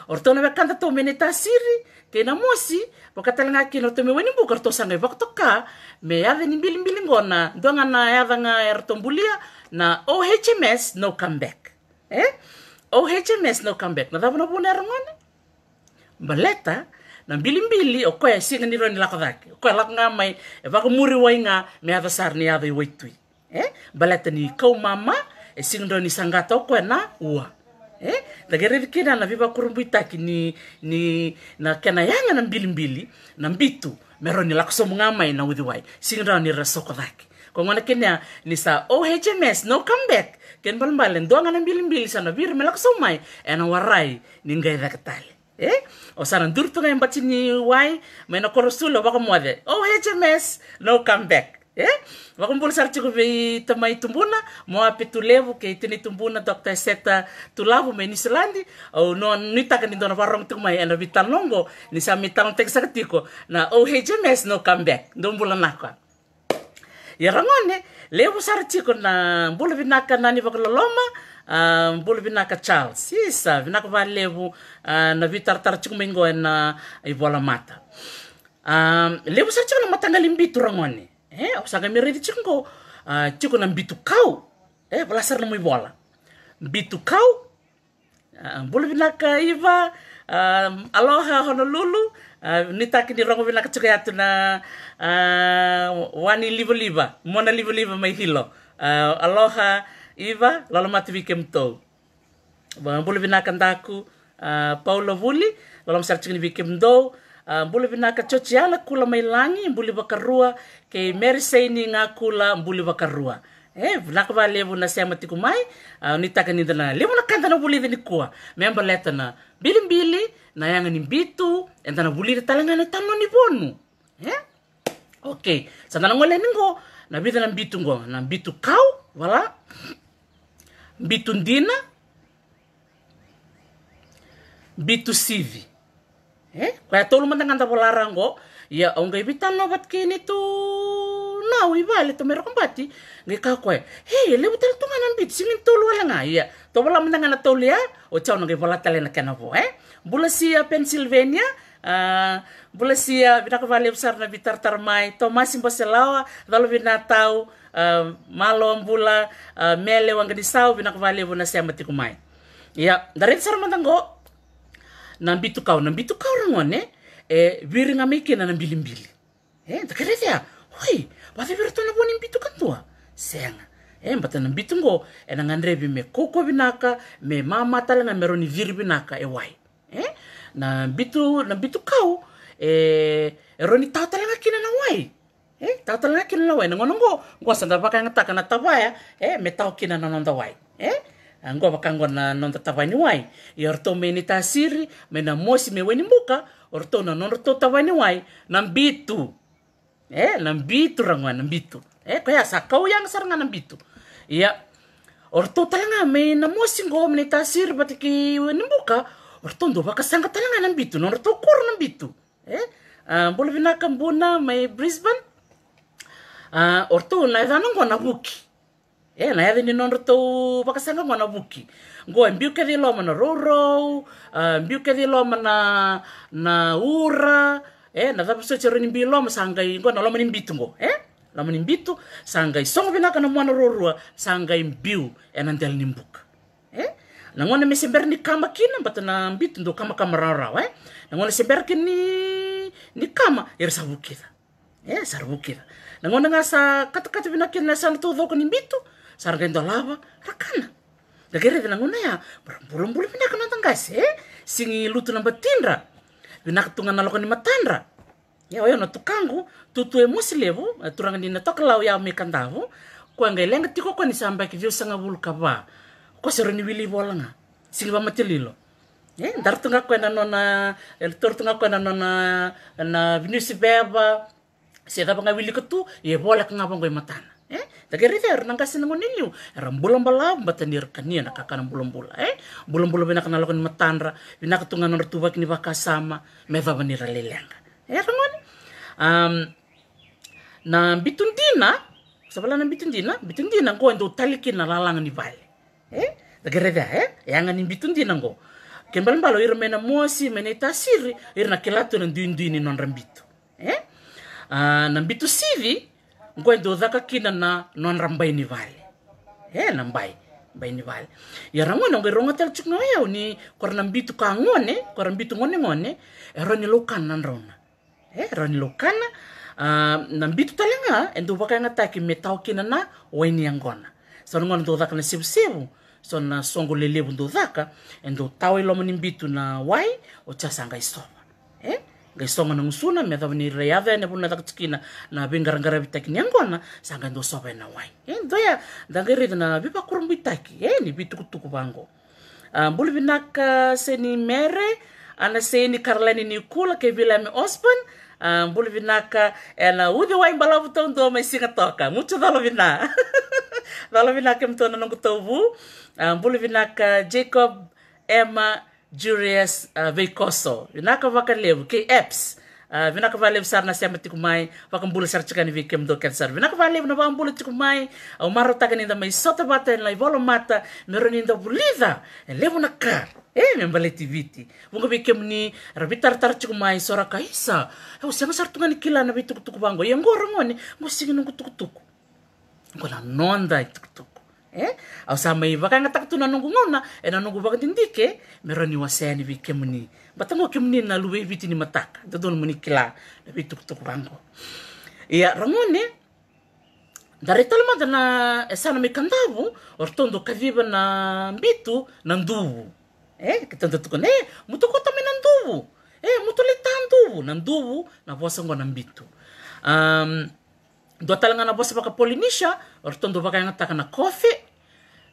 ore tona vakanta tomene tasiri kena mosi vakatalanga kina tome weni buka eh? ri tosanga ivakatoka me yave ni mbilimbilingona duangana yavanga eri tombulia na ohms no comeback eh? ohms no comeback na davonavuna erangone baleta na mbilimbili okoya singa ni roni lako dhake okoya lako nga mai e vakamuri wainga me yava sar ni yava iwaitui eh? baleta ni kau mama e singa roni sangata okoya na ua eh dhagerevekeny navevakurumbwitaki ni ni na kena yanga na mbilimbili na mbitu meroni lakusomung'amai na uthiwai singrao nirira soko thaki kong'ona kenya ni sa ohms no comeback ken balmbale ndoanga na mbilimbili sana vir melakusomai ena warai ni ngaithakatale eh osana ndurtunga embatini wai mena korosula wakamwathe ohms no comeback eh vakumbula sari tikuve tama itumbuna moape tulevu ke itini tumbuna dr seta tulavu me nisilandi au no nuitaka ni dona varong tuku mai ana e vitalongo ni tek sakatiko teke saka oh na ohms no comeback ndo mbula nakua ya rangone levu sari tiko na mbula vinaka nani vakaloloma Uh, bolo vinaka charles isa vinaka valevu uh, na vitaratar tar mai ngoe na ivola mata um, levu sari tiko na matanga eh usah miredi chikongo uh, ah, chiko na bitukau eh balasar na kau bitukau uh, bulu binaka iva um, ah, aloha honolulu uh, ah, nitaki ni rongo binaka chiko yatu na uh, wani livo liva mona livo liva mai hilo uh, aloha iva lalomatu vikemtou bulu binaka ndaku uh, paulo vuli lalom sarchikini vikemtou Uh, ah, bule vina ka chochi ala kula mai langi bule wakarua ke meri seini ngā kula bule wakarua. Eh, naka va levu na sema tiku mai, uh, ni taka ni levu na kanta na bule dini kua. Memba leta na bili bili, na yanga ni bitu, endana na bule talanga na tanu ni bonu. Eh? Okay, sana ngole ningo, na bida na bitu ngo, na bitu kau, wala, bitu ndina, bitu sivi. eh kaya tolu man tangan tapo larang ko. ya ang ga ibitan no bat kini tu na wi bale meron kong bati. ngi ka ko he tu nganan bit singin tolu wala nga ya to wala man tangan tolu ya o oh, chao ngi wala tala na po eh bula siya pennsylvania Uh, eh, bula siya binakabali ka na bitar tarmai to masim ba dalo bina tau uh, eh, malom bula uh, mele wang ganisaw, bina ka vale buna sia matikumai ya dari sar nambitu kau nambitu kau mbito e wiri nga meke na mbili mbili e ta kere ya, hoi bata wiri tona boni mbito kantua senga e mbata nambitu ngo e me koko binaka me mama tala nga meroni viri binaka e wai e nambitu nambitu kau e roni tau tala kina na wai e tau tala nga kina na wai nangono ngo ngo sanda baka nga na tabaya e me tau kina na nonda wai e angoavakangona nonda tavani wai ya rto meni tasiri mena mosi meweni mbuka orto na nonda to tavani wai na eh nambitu mbitu rangwa na eh kaya sakau yang saranga nambitu, mbitu ya orto talanga mena mosi ngo meni tasiri batiki weni mbuka orto ndo bakasanga talanga nambitu, mbitu nonda to kuru na eh uh, bolovina kambuna mai brisbane uh, orto na ivanongo na buki ena eh, yathe nä nondå tå vakasanga mwana buki ngoe mbiuke di loma na roro uh, eh, di loma na na ura eh, na thapuso chero ni mbii loma sangai ngo na loma ni mbitu eh? loma ni mbitu sangai songo vinaka na roro, sanggai embiu, mbiu ena nimbuk eh na eh? nangona mesembere ni kama kina mbata na mbitu ndo kama kama rara eh? nangona sembere ke ni ni kama eri savukitha eh, sarvukitha nangona ngasa katakata vinakina sana todhoko ni tu sargento lava rakana rakerevina ya, ngonaya mbolambola minaka natangazy e sy ny lotona mbatindra vinaka tonga nalokany matandra iaho ya, eo natokango totoe mosy levo atoragna nataoko lao iaho ya mekandavo koa angailenga ty koa koa nisambaky vio sagnavolo kava koa sero niwilivolagna sy singi vama tililo. Eh, ndary tonga tunga nanao na tory tonga tunga nanao na na beba, veva sy wili ketu, to bolak matana eh tagari ter nangkas nangon ninyo ram bulan balaw batanir kania nakakan bulan bula eh bulan bula bina kanalokan matanra bina katungan nor kini bakasama meva banira lelanga eh rangon um na eh? bitundina sabala na bitundina bitundina ko ando talikin na lalangan ni eh tagari ter eh yang ni bitundina ngo kembali balo ir mena mosi mena tasiri ir na kelato na duin duin non rambito eh uh, nambitu sivi gondo zakakinana nonra mbaini vale hena mbai mbaini vale yara ngone ngai ronga tel chikno yau ni korna mbitu ka ngone korna mbitu ngone ngone eroni lokana nrona eh roni lokana na mbitu talenga endo wakanga taki metau kinana waini angona so ngone ndo zakana sibu sibu so na songo lelevu ndo zaka endo tawe lomo ni mbitu na wai o chasanga isova eh gaisonga nangusuna miatha ni reyave ane vuna ta kitsikina na vingarangara vitaki niangwana sanga ndo sovena wai e eh, ndoya ndangirida na vivakurumbu itaki e eh, ni vitukutuku vango ah, mbulu vinaka seni mere ana seni caroline nikula ke vilame osborn ah, mbulu vinaka ena udhi wai mbalavu tau ndo toka mucho dhalo vina dhalo vinaka mtona nongu tovu ah, mbulu jacob emma Julius uh, Veikoso vinaka vakalevo ke apps. vinaka valevo sary nasiama tiko mai vakambula sary tsikani vikem do kety sary vinaka valevo na vaambula tiko mai o maro takaninda mai sota vata ena ivolo mata mironinda vulida levo na kara e eh, membale viti vonga vikem ni raha vitaritary tiko mai soraka isa e osiama sary tungani kilana vitukutuku vango e ngora ngoni ngosigini ngo tukutuku ngola nonda i eh au samai vakanga takatuna ngona e na nungu vakatindike meroni waseni vikemuni batango kemuni na luwe viti ni mataka dodon muni kila na vitukutuku vango ia rangone dari talamada dana e sana mikandavu ortondo kaviva na mbitu na nduvu eh kitando tukone mutokota mina nduvu eh mutoleta nduvu na nduvu na vosango na mbitu um, do talanga na vosa vaka polinisha ortondo vakayanga na kofe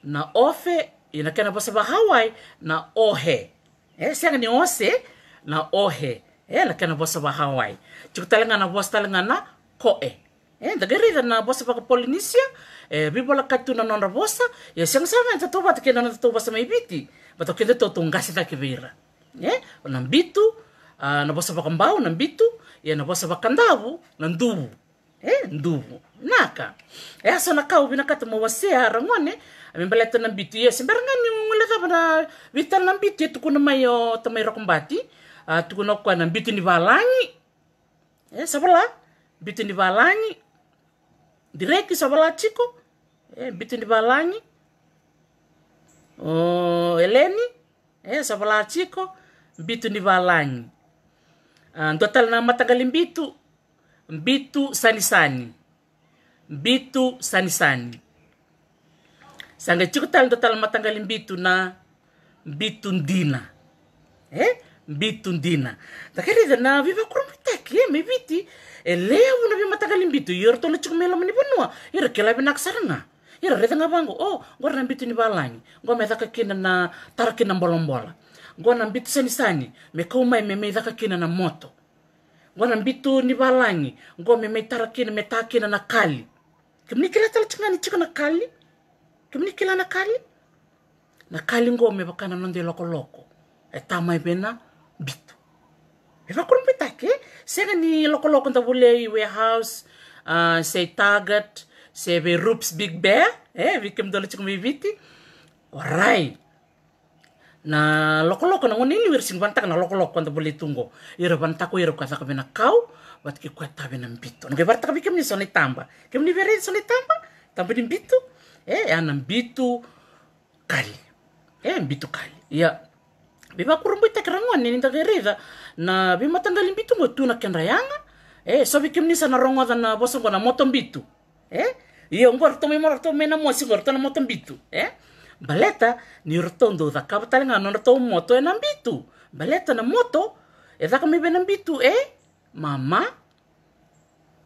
na ofe inakana pasaba hawai na ohe e sianga ni ose na ohe e eh, lakana pasaba hawai chukutalenga na bostalenga na koe e eh, dagerida na bosa pa Polynesia e bibola katuna non rabosa ya siang sama ta toba ke non toba sama ibiti bato ke to tungasi ta kibira e nan bitu ah, na bosa pa kambau nan bitu ya na bosa pa kandabu nan dubu e ndubu naka e aso na kau bina kata mawasea rangone mimpaleta na bitu ya sembarangan yung lata pada vital na bitu ia tukuna mai o oh, tamai rokombati uh, ah, tukuna kwa na bitu ni valangi eh sabala bitu ni valangi direki sabala chiko eh bitu ni valangi oh eleni eh sabala chiko bitu ni valangi uh, ah, total na matagalim bitu bitu sanisani bitu sanisani sanga tsiko tala ndo tala matangali mbitu na mbitu ndina eh? mbitu ndina takariza na vivakuru mitaki eh, miviti elevu eh, na vimatangali mbitu yoro tolo tsiko meloma ni vanua yoro kelavi nakasaranga yoro retanga vangu oh ngora na mbitu ni valangi ngwa methaka kina na tarakina mbolombola ngwa na mbitu sanisani mekaumai memeithaka kina na moto ngwa na mbitu ni valangi ngwa memeitara kina metaa kina na kali kemnikila tala tsingani tsiko na kali tumini kila na kali na kali me bakana nonde loko loko e tama bena bitu e va kurum pitake sega ni loko loko nta bule warehouse uh, se target say be rups big bear eh, vikem dole chikum viviti orai na loko loko na ngoni liwir sin bantak na loko loko nta bule tungo ira bantako ira kasa kabena kau wat ki kwata bena bitu nge bartak vikem ni soni tamba kem ni vere soni tamba tamba ni bitu Eh, eh ana mbitu kali eh mbitu kali ya vivakurumbuitekera ng'one nindagerira na vimatangali mbitu ng'otuna kenda yanga e sovikimnisa narong'otha na vosongo eh, na moto mbitu e eh, iyo ngoritomoimoratomaina mosi ngorito na moto mbitu e baleta niorito ndothaka na ndito moto ena mbitu baleta na moto ethaka mive na mbitu e mama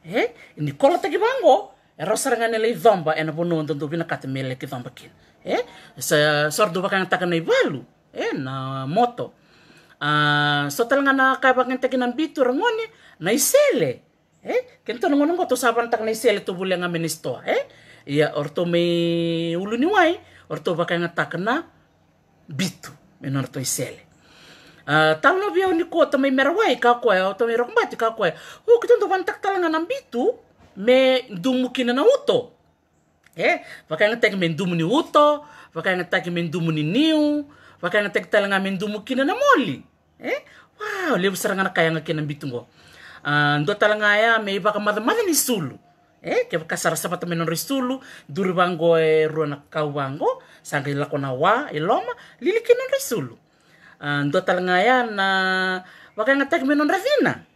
e nikolotaki vango rasarangana ilay vamba ena bonao andandovy nakaty meleky vamba kin. Eh, sa sordovakagna takanay valo eh, na moto ah, so talagnana kavagna takina ambito ragnony na isele e keny tonagnono ngo saban takana isele to aminy izy eh, e ia ôry to may olony ho ay ôry tovakagna takana bitu menona to isele ah, avy ao nikô to may miara ho ay to may rakombaty ka koa o kitondo vany takitalagna na me ndung mukina na uto eh wakanga tek me ndum ni uto wakanga tek me ndum ni niu wakanga tek talanga me ndum na moli eh wow lebu saranga kaya nga kina bitungo uh, ah, ndo talanga ya me iba mother mother ni sulu eh ke kasar sapat menon risulu durbango e ruana kawango sangri lakona wa iloma e lilikinon risulu uh, ah, ndo talanga ya na wakanga tek menon ravina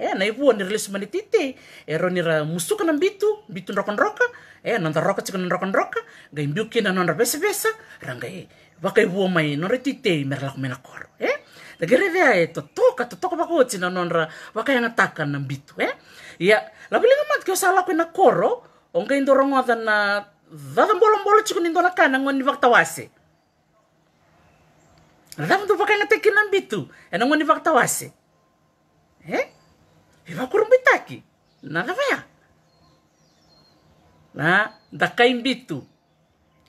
eh e naivua mani eh, tite ero nira musuka na bitu bitu ndroka-ndroka e nontaroka tsika na ndroka-ndroka gai biukina nondra besa-besa e gai vakaivua mai nondra tite merelako menakoro e tagerevea e toka totoka vakootsi na nondra vakayangataka na bitu e ia lavilinga mat keo salako na koro o gai dorongoca na vacabolo-bolo tsiko ni dona kana ngoni vakatawase ra vakayangataki na bitu e na ngoni wase eh bita aqui. na ndakai mbitu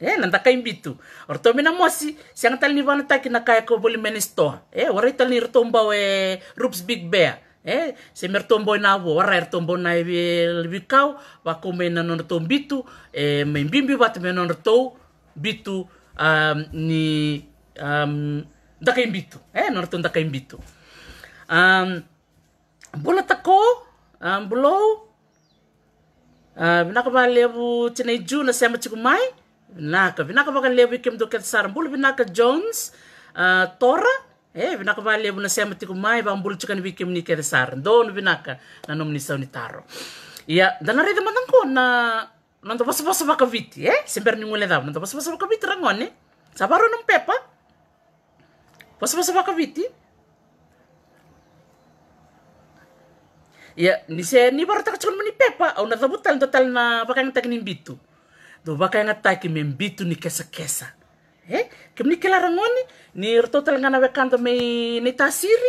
e eh, na ndakai mbitu ori tomina mosi sianga tali ni vana taki na kaya ko bolimeni store e eh, wara i tali ni ri tombau eh, rups big bear e semi ri tombau na vo, wara i ri tombau na vikau vakome na non tou bitu e mei bimbi vatame nona tou bitu um, ni um, ndakai mbitu e nona tou ndakai mbitu um, bula tako um, bulo uh, ah, vinaka valevu tinai ju na sema tiku mai vinaka vinaka vakalevu ikem do ket sara bula jones uh, tora e eh, vinaka valevu na sema tiku mai vambulu tikani vikem ni ket sara dono vinaka na nom ni sau Iya, taro ia ya, dana rede na nonto vasavasa vakaviti e eh? sember ni ngule dhavu nonto vasavasa vakaviti rangone savaro nom pepa vasavasa vakaviti ianise ni varataka sokonamani pepa au na cavut tale du tale na vakayagataki ni bitu da vakayagataki me bitu ni kesakesakemni kilaragone ni ratou talega na wekad ntair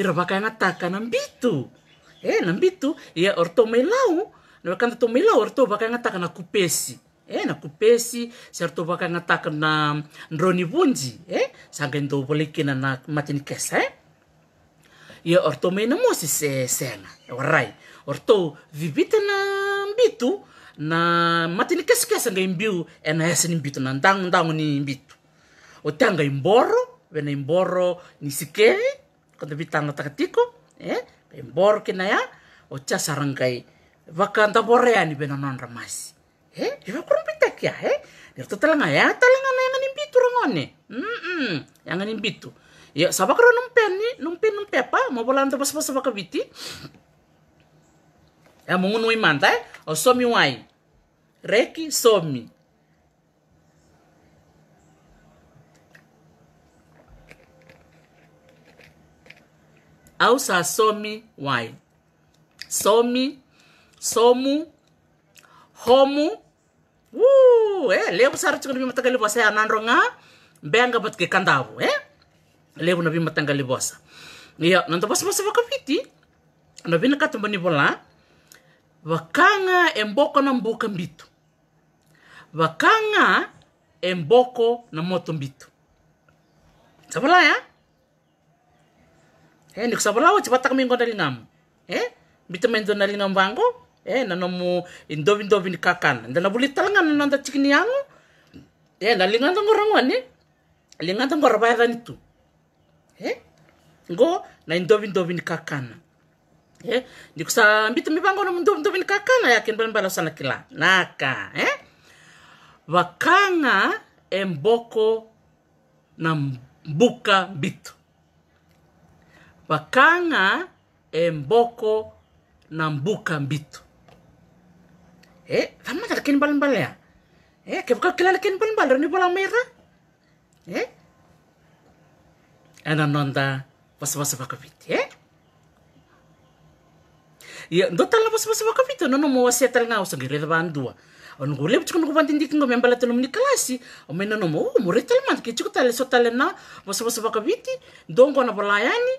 iratlegd eebrtmai launa ekado toumai lau ratou vakayagataka na kupesi eh, nakupesi baka ngatak na bunji, eh e sanga ndovolekena na matin kesa eh ye orto tô mena mosi se sena orai orto vivita na mbitu na matiny kesa nga imbio e na esen mbitu na ndagnondagnony mbito otianga imboro wena imboro ny sikely koda vitanga takatiko eh imboro kena ya otia vakanta vaka ndavore any wena Eh? kurang pitak ya eh itu telenga ya telenga na yang nganin impitu rongone mm -mm. yang nganin impitu. ya sabak ro numpen ni numpen numpe apa mau bolan tepas pas sabak biti ya mungunui mantai eh? o oh, somi wai reki somi au sa somi wai somi somu homu uh eh lebu sar chukun bi matangali bosa ya eh, nanronga, nga benga bat ke kandavu eh lebu na bi kali libosa iya nanto bosa bosa baka piti na bi nakata mbani bola wakanga emboko na mbuka mbitu wakanga emboko na moto mbitu sabala ya eh sabola wa kami mingo ndalingamu eh bitu mendo ndalingamu bango e nana mo indovindoviny kakana eh navolitagnana nandatsiky agny e na lignantangoragnoany dan itu e go na indovin-dovin kakana e ndiko sa mbity mivangona mindovindoviny kakana yake mbalimbala sanakila naka e eh? naka e mboko na mbuka mbito vakagna e mboko na mbuka mbitu eh sama terkin balbalnya eh kebka kelalakin balbal ni bola merah eh ana eh, nonta pas pas pas eh ya ndo tala pas pas pas kapit no no mo wasetal ngau sangire bandua on gule butu ah. oh, no kubanti ndik ngom embala telum ni klasi o oh, mena no mo mo retal man ke chiko so tale na pas pas pas kapit ndo ngona bolayani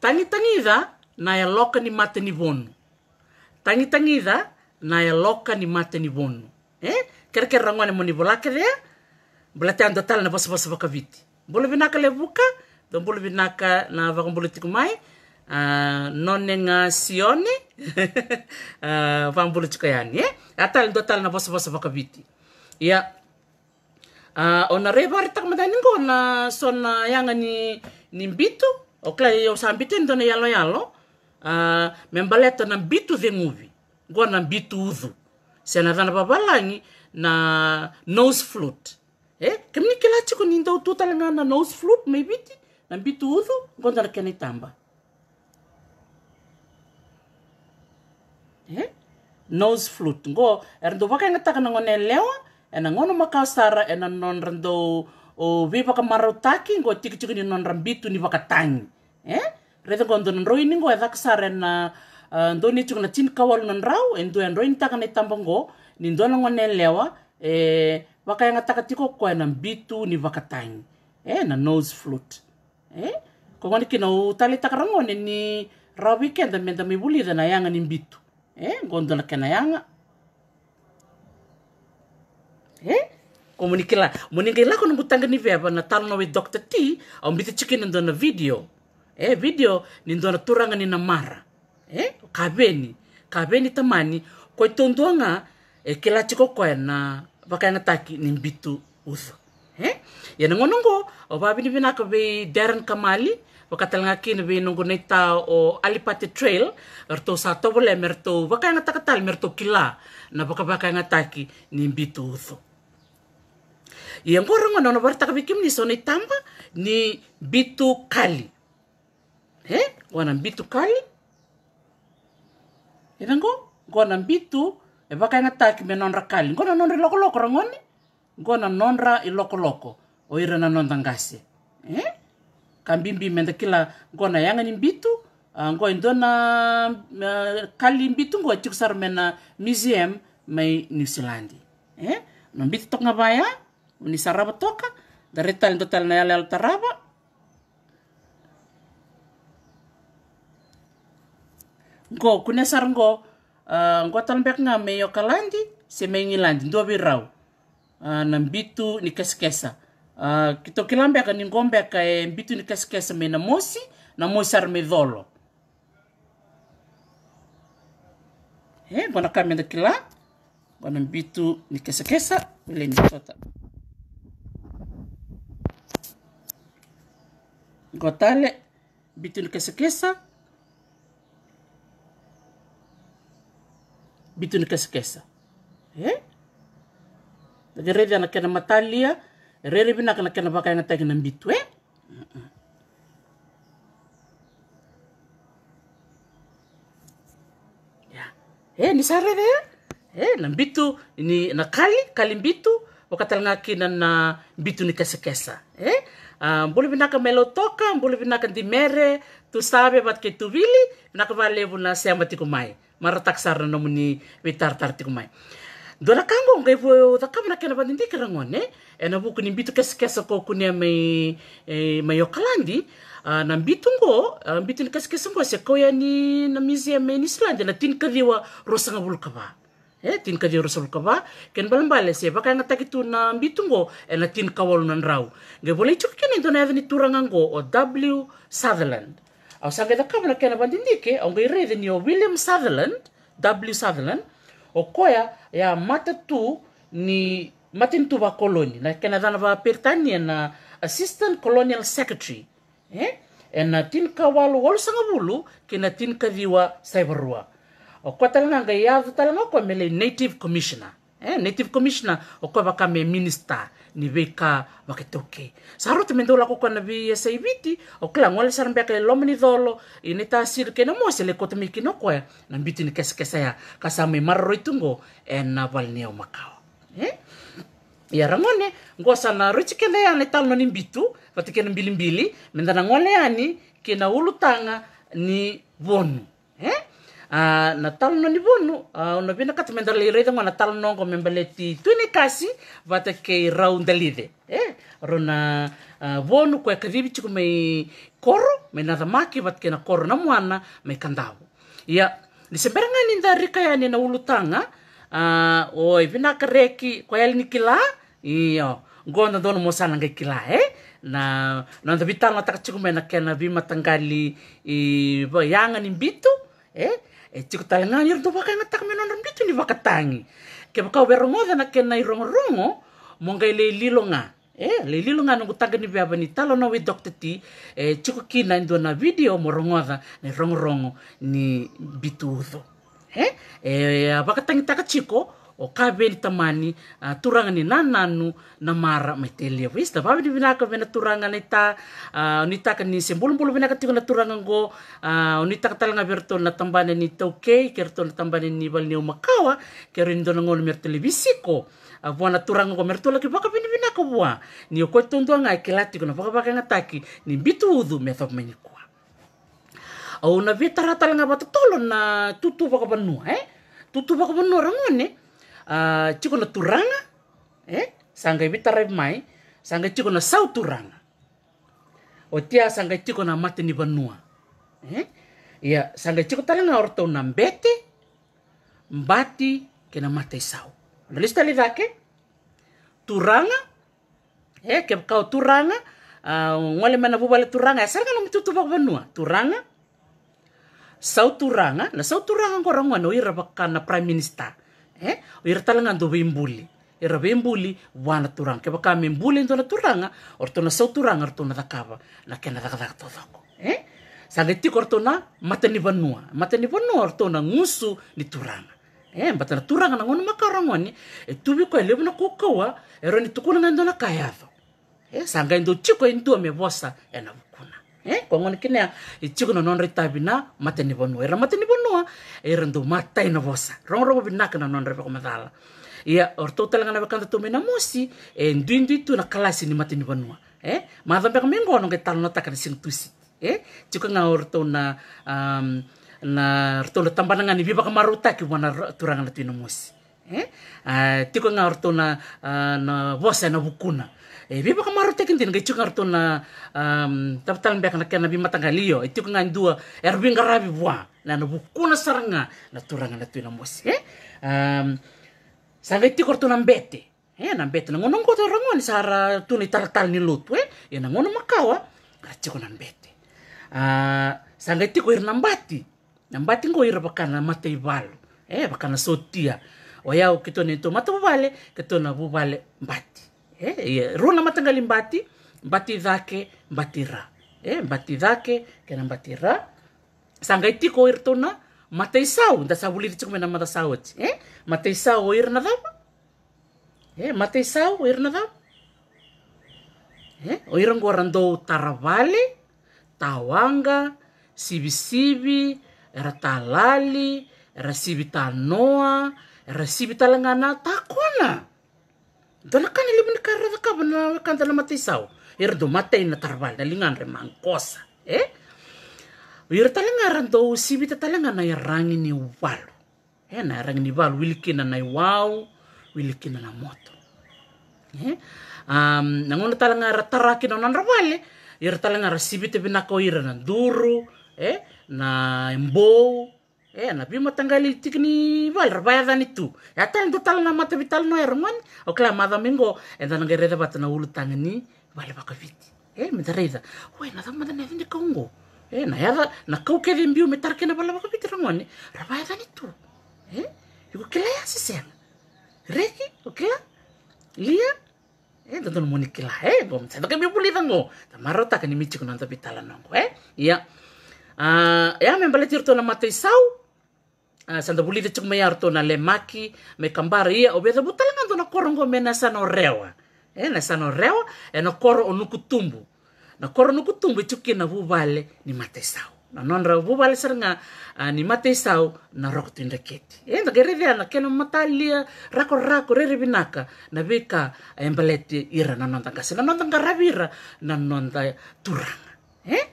tangi tangi da na ya loka ni mate ni tangi tangi naaloka ni mata nivon kerakera ngone mni vlakeea baleta dua tal na vosvos vvt bulavinaka levuka du bulavinaka na vakabula tiko mai nonenga sion vabula sikadatlv bitu lasabituen dua na alal me baleta na bitu cenguvi ngona mbituudhu siana vana vavalangi na nose flute e eh, kamini kila tsiko nindau tutalanga na nose flute maiviti na mbituudhu ngonza rakena itamba e eh, nose flute ngo na vakaengataka nangonelewa ena ngono makausara ena non rindou o vivaka marautaki ngo tikitiki ni non rambitu ni vakatangi e eh? rethi ngo ndononrou ini ngo ethaka sara ena uh, ndo ni chukna chin kawalunan rau endo eh, endo in taka ni tambango ni ndo na ngone lewa eh waka yang taka tiko kwa na bitu ni vakatang eh na nose flute eh ko ngone kina utali taka rangone ni ra weekend men da mi buli da na yanga ni bitu eh gondo na kana yanga eh komunikila munikila kono butanga ni veva na tano we Dr. T au mbiti chicken ndo na video eh video ni ndo na turanga ni na mara eh? kabeni kabeni tamani ko tondonga e eh, kila chiko kwena bakana taki nimbitu mbitu usa eh? yana ngonongo o babini bina ka be Darren Kamali wakatalanga kini be nungu neta o Alipate Trail erto sa bole merto bakana takatal merto kila na baka bakana taki ni mbitu usa yang korang ngono bartaka bikim ni soni tamba ni bitu kali eh wana bitu kali ithengo ngona mbitu evaka ng'atakime nonra kali ngona nonra ilokoloko rang'oni ngona nonra o ira na nonda ngase eh? kambimbi menda kila ngona yang'ani mbitu uh, ngo indo na kali mbitu ngo chikusar mena museum mai new zealand eh? no mbitu tok ngabaya unisaraba toka daretal ndo tal na yale altaraba ngo kune sar ngo uh, ngo talbek nga meyo kalandi se landi ndo bi raw uh, eh, na mbitu ni keskesa uh, kito ni e mbitu ni keskesa me na mosi na mosi me dholo eh bona kamenda kila bona mbitu ni keskesa ile ni tota bitu ni keskesa bitun kesa-kesa. Eh? Jadi rede anak kena matalia, redi bina kena kena pakai na tagi bitu eh? Ya. Eh, ni sare eh? eh, na bitu ni na kali, kali bitu, wakati ngaki na na bitu ni kesa Eh? Uh, ah, bulu binaka melotoka, bulu binaka mere, tu sabe bat ke tu vili, binaka na siamati kumai maratak sarna nomuni witar kumai. dora kango ngai vo takamna kena bandindi kerangone ena buku nimbitu keskesa ko kunia mai e, mai yokalandi na mbito ngo uh, mbito ni kasikasi ngo sekao ya ni na mizi e ya na kadiwa rosanga vulukava eh tini kadiwa rosa vulukava ken balambale se baka nga takitu na mbito ngo eh, na tini rau. na ndrau nge kene turanga ngo o w sutherland au aw sageda kabla kena bandindike ngai rede ni William Sutherland W Sutherland koya ya mata tu ni matin tu ba koloni na kena dana ba pertania na assistant colonial secretary eh ena tin walu wal sangabulu kena tin diwa saibarua o kwatalanga ngai ya talanga ko mele native commissioner eh native commissioner o kwa ba kame minister ni vika vaketoke saro te mendou lako kana vi sa viti o kila ngol sar mbeke lo ni dolo ini ta sir ke na mose le kota miki no kwa na biti ni kese kese ya kasa me marro itungo en na valne o makao eh ya rangone ngo sana ruchikele ya ne talno ni mbitu vatikene mbili mbili mendana ngole ani kina ulutanga ni vonu eh uh, na talono ni vonu uh, ona vina kata mendala irai tango na talono ko membale ti tuine kasi vata kei ¿eh? rona vonu ah, koe kavivi chiko mei koro mei nathamaki vata na koro na moana mei kandavu ia ni semberangani da rikayani na ulutanga uh, oi vina kila iyo gona dono mosana kila eh na nanda vitalo taka chiko na kena vimatanggali i ni mbitu eh e tiko na ir do baka na tak menon ram ni baka tangi ke baka na irong rongo monga ile lilonga eh le lilonga no taga ni beba ni we doctor T, e tiko eh, ki na ndo na video mo rongo ni rongo rongo ni bituzo Eh? Eh bakatangi tangi taka o kabeli tamani uh, ni nananu na mara mai telia wis da babi binaka bena turanga ni ta uh, ni ta ni sembul bulu binaka na turanga go uh, ni ta na tambane ni tauke kerto na tambane ni bal ni umakawa kerindo e na ngol mer televisiko avua na turanga go merto laki baka ni okoi tondo nga kelati kuna baka baka taki ni bitu udu methok menyikua au na vitara talanga batatolo na tutu baka banua eh tutu baka banua rangone cukup ah, chiko na turanga eh sanga vita rev mai sanga chiko na sau turanga o tia sanga na mate ni vanua eh iya sanga cukup talanga orto na mbete mbati kena mate sau nalista lidake turanga eh kebkao kau turanga ngole ah, mana bubale turanga eh, sanga no mitutu vanua turanga sau turanga na sau turanga ngorangwa no ira bakana prime minister eh? talanga talangando bembule ira bembule wana turanga keba kame mbule ndona turanga or tona sau turanga or tona dakava na kena dakadaka todoko eh? sanga tiko or tona ni vanua matani vanua or tona ngusu ni turanga eh? batana turanga na ngono makarangoni e tubi ko elebu na kokowa ero ni tukuna ngando na kayado eh? sanga indo chiko indo mebosa enabo eh kongona kinea ya. icikono nonra itabina mate ni vonua ira mate ni vonua ira du matai iya, na vosa rongro vinaka na nonra veko madala ia orto telanga na vekanta tu mena mosi e ndindui tu na kalasi ni mate eh, ni vonua eh madha beka mengono ke talo na takana sing tusi eh ciko nga orto na um, na orto na tambananga ni viva kamaruta ki wana turanga na tu na mosi eh uh, eh, tiko nga orto na uh, na vosa na bukuna ebe eh, baka marutekin kamaro tekin tin gaicu na um taptal mbek na kana bima tangalio itu kan ngan dua erbing garabi bua na na buku na saranga na turanga na tuina mos e eh? um savetti kartu na mbete e na mbete na ngono ko rangon sara tuni tartal ni lut, we e ya, na ngono makawa ah. gaicu na mbete ah savetti ko ir nambati nambati ko baka na matei balu e bakana sotia ah. o yau kito to matu bale kito na bubale mbati ia eh, eh, rua na matagali bati baticake batira e bati cake eh, kena batira sa qai tiko iratou na mataisau da sa vulici siko mai na macasa ojie mataisau o ira na cavae mataisau o ira na cavae o ira qora dou taravale tawaga sivisivi era talali era sivi tanoa era sivi tale ga na takona dolakani livunikari ra vakavana va kandzelamatisao i ri domateni tarvala li nga ni ri mankosa e hi ri talenga ra ndou sibita talenga na i eh? ni walu e eh, na i ni walu wilikina na i wau wilikina na moto eh um, nangona talenga ra tarakina na ra vale i ri talenga ra sivita vinakao i ri na nduru e eh? na mbou ena eh, bi matangalitik tikini wal rabaiathani tu yata ento talana matavi talano eromani okla matha mingo ethanagerethe vatana ulu tangani vale vakaviti e mithareitha eh, wena tha nethindi kaungo e na yatha eh, na kau kethe mbiu mitarakena vale vakaviti rangoni rabaiathani tu e yuko kila yasisenga reki okila lia e tontono moni kila e bom tsethaka bibulithango tamarotaka ni michikunantha vitalanongo e ia ya ah, membele tirtona mataisau Ah, santa buli tecuk me yar tona le maki me kambara ia o beta butalanga tona koron go mena eh, sano rewa e na sano rewa e na koro o nuku tumbu na koro nuku tumbu e na vubale ni matesau na nonra vuvale saranga ah, ni matesau na roko tindra keti e eh, ana kena matalia rako rako rere binaka na beka embalete ira na nonta kasi na nonta ngaravira na nonta turanga eh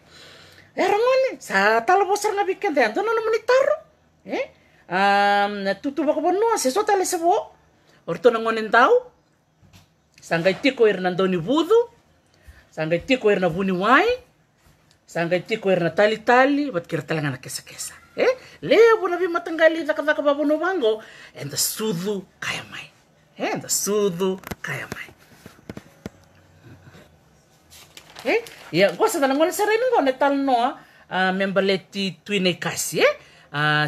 Erangone, eh, sa talo bosar na bikin deh, antono nomor eh? natutu vakavanua se so talese vo oratou na gone dau sa qai tiko ira na danivucu sa qai tiko ira na vuniwai sa qai tiko ira na talitali vatkei ira tale ga na kesakesa e? levu na veimataqali cakacaka vavanua va qo eda sucu kayamaieda e suu kayamaia e qosa ca na gone saraina qo na talanoaa ah? ah, me baleti tui naikasie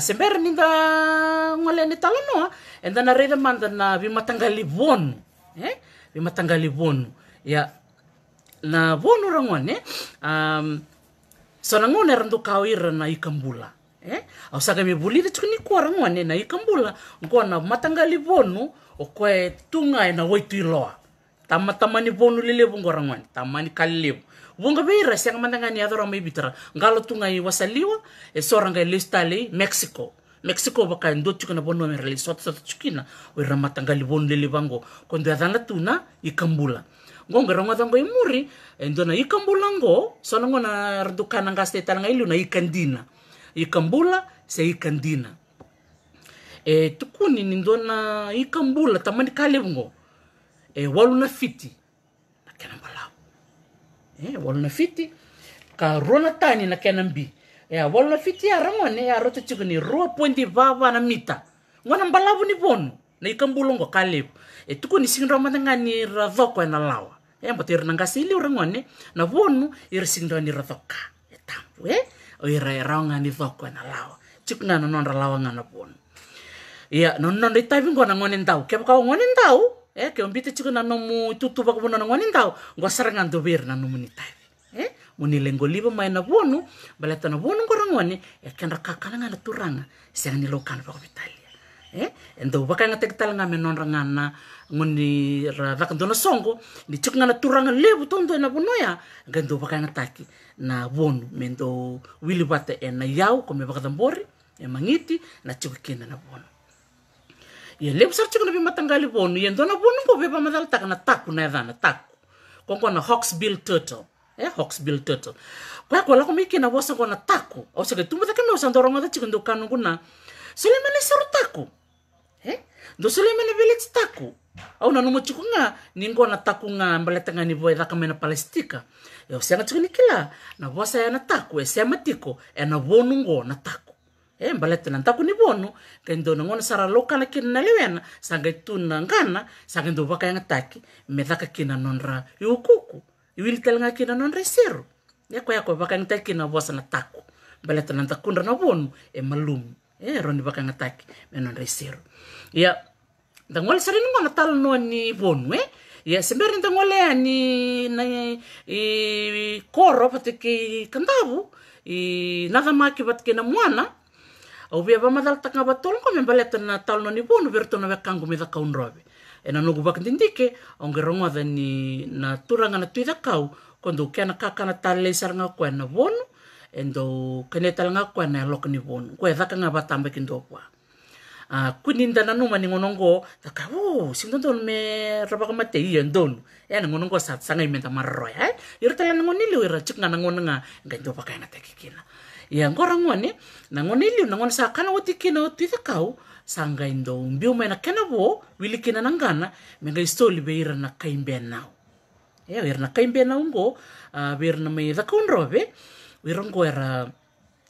sembera ninda ngolene talano a enda na rede manda na vimatanga libonu eh vimatanga libonu ya na bonu rangone um so na ngone rando kawira na ikambula eh au saka mebulire tsukini kwa rangone na ikambula ngona matanga libonu okwe tunga na waitiroa tamatamani bonu lile bungora ngone tamani kalibu vunga vei rasianga manangani adora mai bitara ngalo tunga i wasaliwa e soranga i listali Mexico Mexico baka e ndo tuka na bono merali sota sota tukina we ramata ngali bon lele bango kondo adana tuna ikambula ngongo rongo dongo imuri e ndo na ikambula ngo sonongo na rdukana ngaste e talanga ilu na ikandina ikambula se ikandina e tukuni ni ndo na ikambula tamani kalevngo e waluna fiti nakenamba eh, fiti fity ka rona tany nakianamby ya walna fity aragno ane arô tatsiokony pointi vava namita ngoana ambalavony vono na ikambulongo kalepo e ngani isigindramanagnany ravako analawa ya e mba toerinangasa ilio ragnoane na vono irisigindrany ravaka e tampo eh? e oirairaognany vako analawa ya tsiko nananondralawa agnana vono ia ya, nononondra itavy ngona ngone ndao kepaka ngone ndao eh ke ombite chiko na nomu itutupa kubono na tau ndao ngwa saranga ndobere na nomu nitai e eh, munile ngoliba mai na bonu baleta na bonu ngora ngwani e kenda kakalanga na turanga siang ni lokan pa kubitalia e eh, endo bakanga tektalanga menonranga na ngoni ra rakandona songo ni chiko na turanga lebu tondo ya, na bonoya ngendo bakanga taki na bonu mendo wili bata e na yau kome bakadambori e mangiti na chiko kenda na bonu Ya lebih pasara tsika na vematagali vonu ia dua na vonu po beba madala taka na taku na eva na taku konkua na hawksbill turtle e hawksbill turtle koe kola ko miki na vosa koa na taku au saka tumba taka me osa doronga ta tsika dua kanuguna sulemene saru taku e eh, dua sulemene velets taku au na numu tsiko nga ningo na taku nga mbaletanga ni voe dhaka mena palestika e o senga tsiko na bosa e ya na taku e eh, sea matiko e na vonu na taku e eh, mbala tena ntako ni bono kai do na ngona sara lokala kina lewena sanga ituna ngana sanga do yang taki medaka kina nonra yukuku iwili telanga kina nonra seru ya ko ya baka yang taki na bosa na tako mbala tena ntakundra na e malum e eh, roni baka yang taki menonra seru ya dangol sari ngona tal no ni bono eh ya sembari nta ngole ya ni na i koro patike kandabu i naga maki patike na mwana au vea vamathala takava toloko me baleta na talo na nivu na veratona vekangu me cakau drove e na nugu vakadidike auge rogoca ni na turaga na tuicakau ko dou kea na kakana talelei salagakoe na vonu e dou kane talagakoe na aloka ni vonu koe cakaga vataba kido pua Uh, kuninda na numa ni ngonongo taka wo sindo don me raba ko mate yen don ya e, na ngonongo sat sanga imenta marro ya eh? ira tala na ngonile ira cik na ngononga ngai do pakai ya na tekikina yang korang wane nangon ilio nangon sakana wati kina wati takau sanga indo umbio mai kena wo wili kina nangana menga istoli beira na kaimbe nao ya beira na kaimbe nao ngo uh, beira na mai dakun robe beira ngo era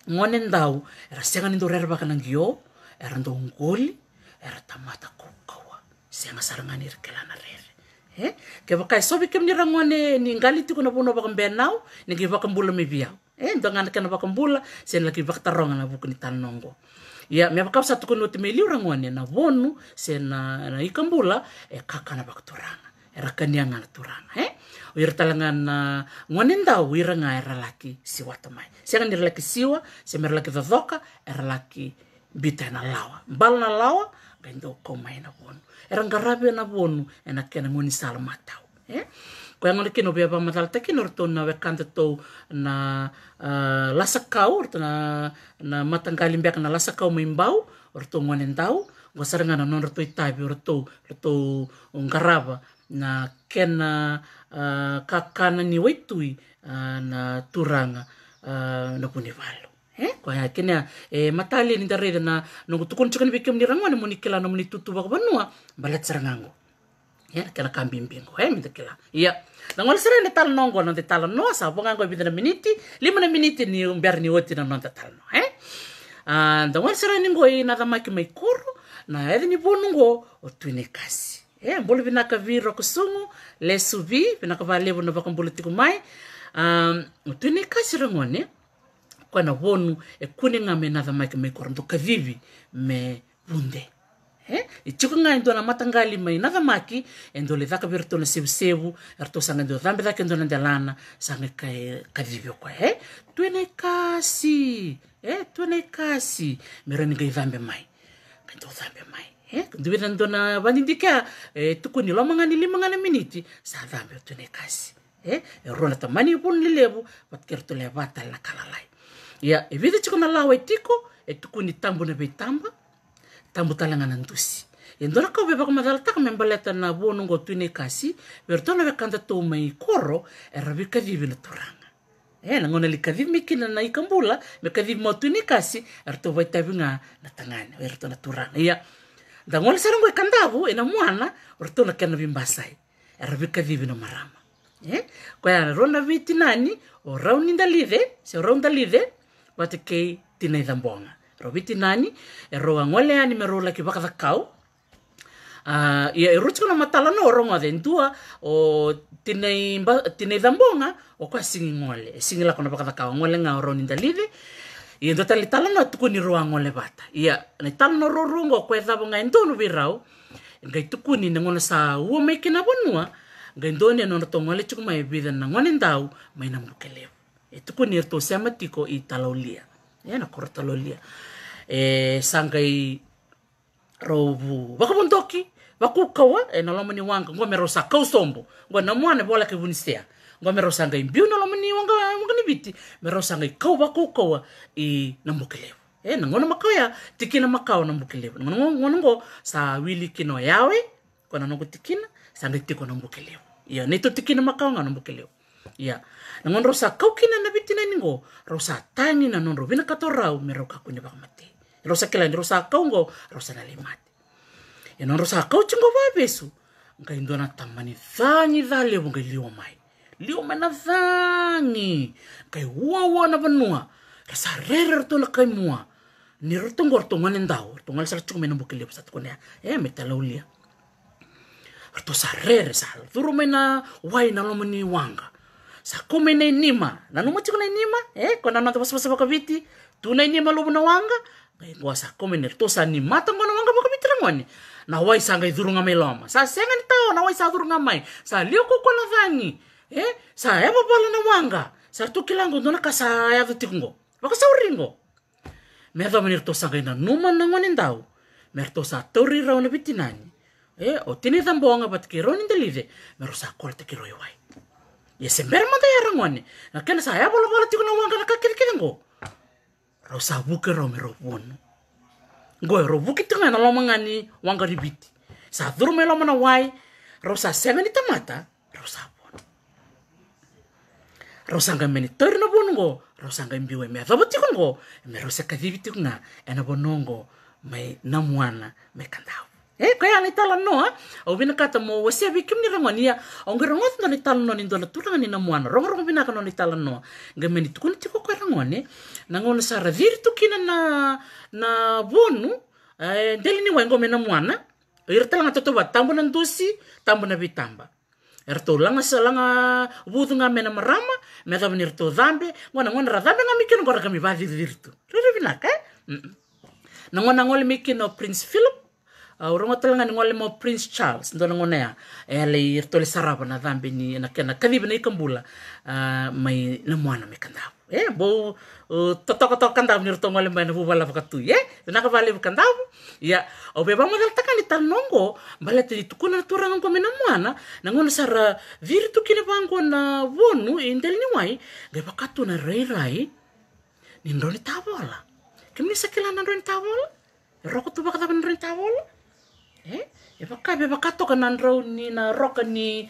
ngone ndau era senga nindo rera baka nangio era ndo ngoli era tamata kukawa senga sarangani irkelana rere eh ke baka isobi e kemni rangone ni ngali tiko na bono baka mbenao ni ke baka mbula Eh, ya, e do ngana kana bakambula sen laki baktaronga na buku ni tanongo ia mea pakau satu kono orang meliurangone na vonu sena na ikambula e kakana bakturanga e rakanianga angana turanga eh? wira talangan na ngone ndau wira nga era laki siwa tamai sega ni laki siwa se mer laki vadoka era laki bita na lawa bal na lawa gendo koma ina bonu era ngarabe na bonu ena kena ngoni salmatau eh Koe ngone kino bea bang matal na wekante tau eh, na lasakau, orto na, na matanggali mbek na lasakau mimbau, or tau tau, go sarangana non rato itabi, orto orto or na kena eh, kakana ni waitui eh, na turanga na punivalo. Eh, kwa ya kenya e matali ni darida na nungu tukun chikan bikim ni rangwa ni muni na wakabanua balat sarangangu ya kela kambing bingo he minta iya ya nangol sere ne tal nongo non te tal no sa bonga ngo miniti limana miniti ni umber ni oti na non te tal no he nangol sere ni ngo ina da maki mai kuru na edi ni bonu ngo o tuine kasi e bina ka vi roko sungu le bina ka vale bono baka mbolo tiku mai o tuine kasi rango ne kwana wonu e kuninga me na da maki mai kuru ndo kavivi me bunde Eh? icikungaendona matangalima inavamaki endole vaka viritona sevusevu ritosanga endo vambe vaka endona ndalana sanga kavivyoko e eh? twene kasi e eh? twene kasi mironinga ivambe mai kaendo vambe mai nduvina ndona vanindika tukuni lo mangani li mangani miniti sa vambe twene kasi rona ta mani vunu lilevu vatikeritole vatalina kalalai ya e vidi chikona lawa itiko etukuni tambu na veitamba tambu talanga na ntusi e ndora ka veva ko mazala taka membaleta na vono ngo tuine kasi veri tona ve kanta tou mai koro e ravi kavivi na turanga e na ngona li kavivi mikina na ikambula me kavivi mo tuine kasi e rato vai tavinga na tangane e rato na turanga ia da ngona sarango e kandavu e na muana rato na kena vimbasai e, e ravi kavivi na marama e kwa ya rona vitinani o raunindalive se raundalive wate kei tina idambonga roviti nani e me rola ki waka Uh, ia e na matala no rongo o tinei mba, tinei dambonga o kwa ngole e singi la kona ngole nga ni dalide ia ndo tali tala no tuku ni ia ne tala no ro rongo ko eda bonga entonu birau ngai ngona sa uo me kina bonua ngai ndone no to ngole chuku mai bidan na ngone ndau mai na mukelewa e tuku ni e sematiko i talaulia ia na kortalolia Eh, sangai rovu vakavondoki vakukawa eh, nalamuniwanga ngo mero sa kausombo ngo namwana volaka vunisea ngo mero sangai mbiu nalamuniwanga wanganiviti mero sangai kau vakukawa i nambukilevu Eh, nangono makao ya tikina makao nambukilevu ngono ngo sa wili kino yawe kona nongo tikina sanga tiko nambukilevu iya nito tikina makao nga nambukilevu iya nangono rosa kau kina nabitina ningo rosa tangi na nono rovina katorau mero kakuni bakamatei ro sa kela ni ro sa kau ngo ro sa nale mate ena ro sa kau chingo va beso nga indona tamani thani da le bunga liwa mai liwa mana thani kai wa wa na banua ra sa re re to na kai mua ni ro tongo ro tongo nen dao ro tongo sa chingo mena bunga liwa sa tukone e meta la ulia ro to sa re re sa thuru mena wa ina lo mani wanga sa kome na inima na no mo chingo na inima e kona na to basa basa ba kaviti tu na inima lo bunga wanga ngoasaomeneritosanimatangonawangamakamitirangoni nawai sangaicurungamailama sasengani taona wai sacurungamai saliokokolavani sa evovolanawanga eh? e sartukilangondonakasayavatikungo vakasaurigo medhamoniritosangainanumanangonindau meritosatoriraunavitinani eh? otinithambowanga vatikeroni ndelive merosakoletakiroiwai e esemberemadayarangoni nakena sayavolavola tikunawanga nakakirikiringo ra o sa buke ra omere bono ngoe ro buke tenga na lo mangani wa nga ribiti sa dhurumela mona wai ra o sa seven tamata ra o sa bono ra o sa nga meni tori na bono ngo ra o sa nga mbiwe me dha botiko ngo me ro se ka dhibiti kuna ena bono ngo me na muana me kandao e eh, koe ana italanoa auwina kata mo awi kim ni rangonia onge rangot no ni talanoa ni dona tulanga ni namuana rongrongo binaka no ni talanoa nga meni tukuni tiko koe rangone sara viri tukina na na bonu eh, deli ni waingo mena muana ira talanga totoba tambo na ndosi, tambo na bitamba ira tolanga salanga wutunga mena marama meta wani ira ngona ngona radambe nga mikino ngora kami vadi viritu rere binaka eh? nangona ngole mikino prince philip uh, ah, urongo tala ngani ngwale mo Prince Charles ndo na ngonea ele irtole saraba na dhambi ni na kena kadhibi ikambula uh, mai na mwana me eh bo uh, totoko to kandavu ni rto ngwale mba na bubala vakatu ye yeah? naka vale kandavu ya yeah. obe ba mwadal taka tal nongo mbala tedi tukuna na na mwana na ngwana sara viri tukine ba ngwa na wonu indeli e ni wai gai vakatu na rai rai ni kemi sakila na ndoni tabola Rokok tuh e eh? efa kabe efa katoka ni na roka ni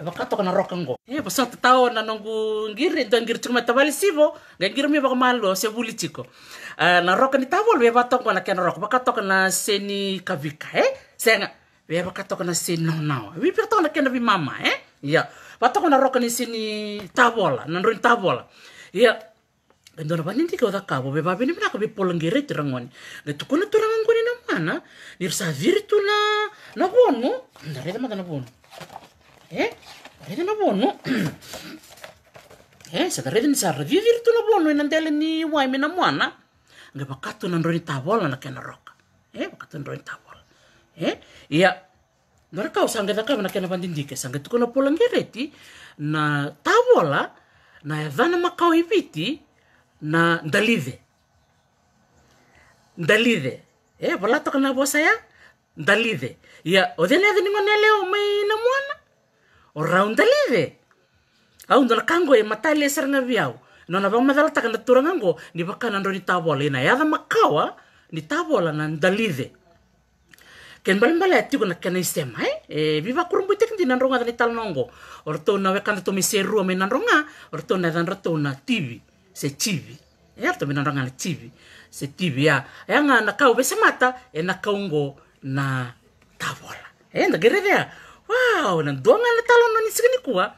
efa katoka na roka ngo e eh, efa sota tao nanongu ngiri do ngiri tuku matavali sivo ga ngiri mi baka malo se vuli tiko eh, na roka ni tavolo efa tongo na kena roka na seni kavika e senga efa katoka na seni naonao wi pikatoka na kena vi mama e ya batoko na roka ni seni tavola nandrauni tavola ya Gendona banin tiga oda kabo, beba bini bina kabe polenggerit rangoni, ngetukuna turangan ana ny ry na tona bonu. Ndareta mata na bonu. Eh? Ndareta na bonu. Eh, sadareta ni saradhiri tu na bonu inandele eh, eh, ni waime na mwana. Nga bakatu na ndoni tabola na kena roka. e eh, bakatu na ndoni tabola. Eh? Iya. Ndora kau sangga takaba na kena bandindike. Sangga tuko na pola ngereti na tabola na yadhana makao ibiti na ndalive ndalive e valataka na vosa ia dalive ia odhene adhinigonia leo mai na mwana oraun dalive au dona kango e matale saranga viau nona vamazalataka na turangango ni vakana ndo ni tabola ina yatha makawa ni tabola na dalive ken balembale atigo na kena isema e eh? viva kurumbu tek ndi nanronga dani talnongo orto na wekanda to miseru ame nanronga orto na dan rato na tivi se tivi e orto me nanronga na tivi setibia yanga nakau besa mata enakaungo na tabola enda gerevea wow na donga na talo no ni signi kuwa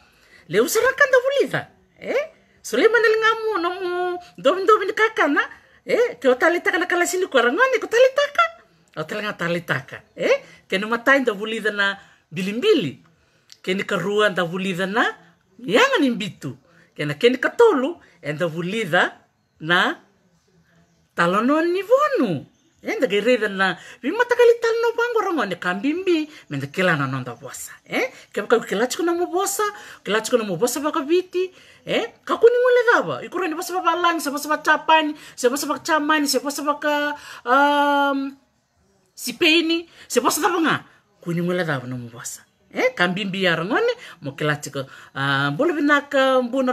le usara kanda buliva eh suleiman el ngamu no mu dom dom ni kakana eh ke otalita kana kala sini kuwa rangani ko talitaka otalanga eh ke no matai da na bilimbili ke ni karua da na yangan imbitu, ke na ke ni katolu enda bulida na talano ni vonu enda ke reda na vima takali talano bango rongo ne kambimbi menda kila na nonda bosa eh ke ka kila chiko na bosa kila chiko na bosa eh Kaku kuni ngole daba ikura ni bosa baka lang se bosa chapani se chamani um sipeni se bosa nga kuni ngole daba na bosa eh kambimbi ya rongone mo kila chiko uh, um, bolo binaka mbuna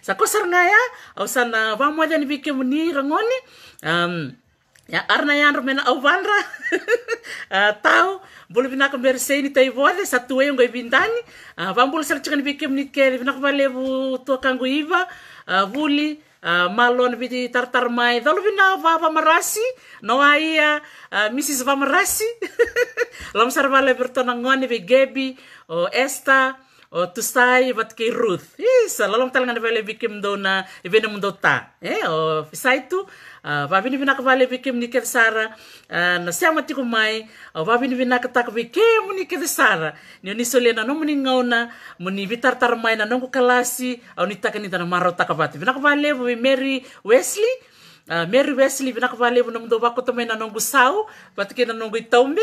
sakosaraga eh, a au sana vamocy ani vei kemuni iragone arna yadro ma na auvadrata ah, buluvinak meraseini taivoce sa tuaiqo vidan ah, vabulu salasika ni vei kemuni kece vinakvalevu tuakaguivvul ah, malonvtartara mai calovina vavamarasy naa ia mrs vamarasy lomasara valevi ratonagone vei geby o esta tu oh, tusai wat ke Ruth isa lolong tal ngana vale bikim do na evena mundo ta e eh, o oh, sai tu ah, vavini vina ka vale bikim ni kel sara ah, na siama tiku mai o oh, vavini vina ka tak bikim ni kel sara ni oni solena no muni ngauna muni vitar tar mai na nongo kalasi au ni takani tana marota ka vati vina ka vale Mary Wesley Uh, Mary Wesley vina ka vale no mundo wako tomai na nongo sau, vatu na nongo itombe,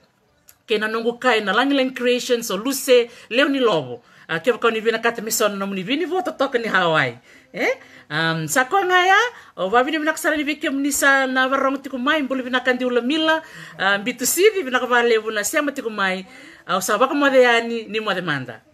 ke na nongo kai na Langland Creations, ou Luce Leoni lobo uh, ke ka ni vina missão, mison na muni vini voto toka ni Hawaii eh um sa ko nga ya o va vini vina kasara ni vike muni na varong tiku mai mbuli vina mila um, ah, bitu sivi vina na vale vuna siama tiku mai au ah, sa vaka mode ani ni manda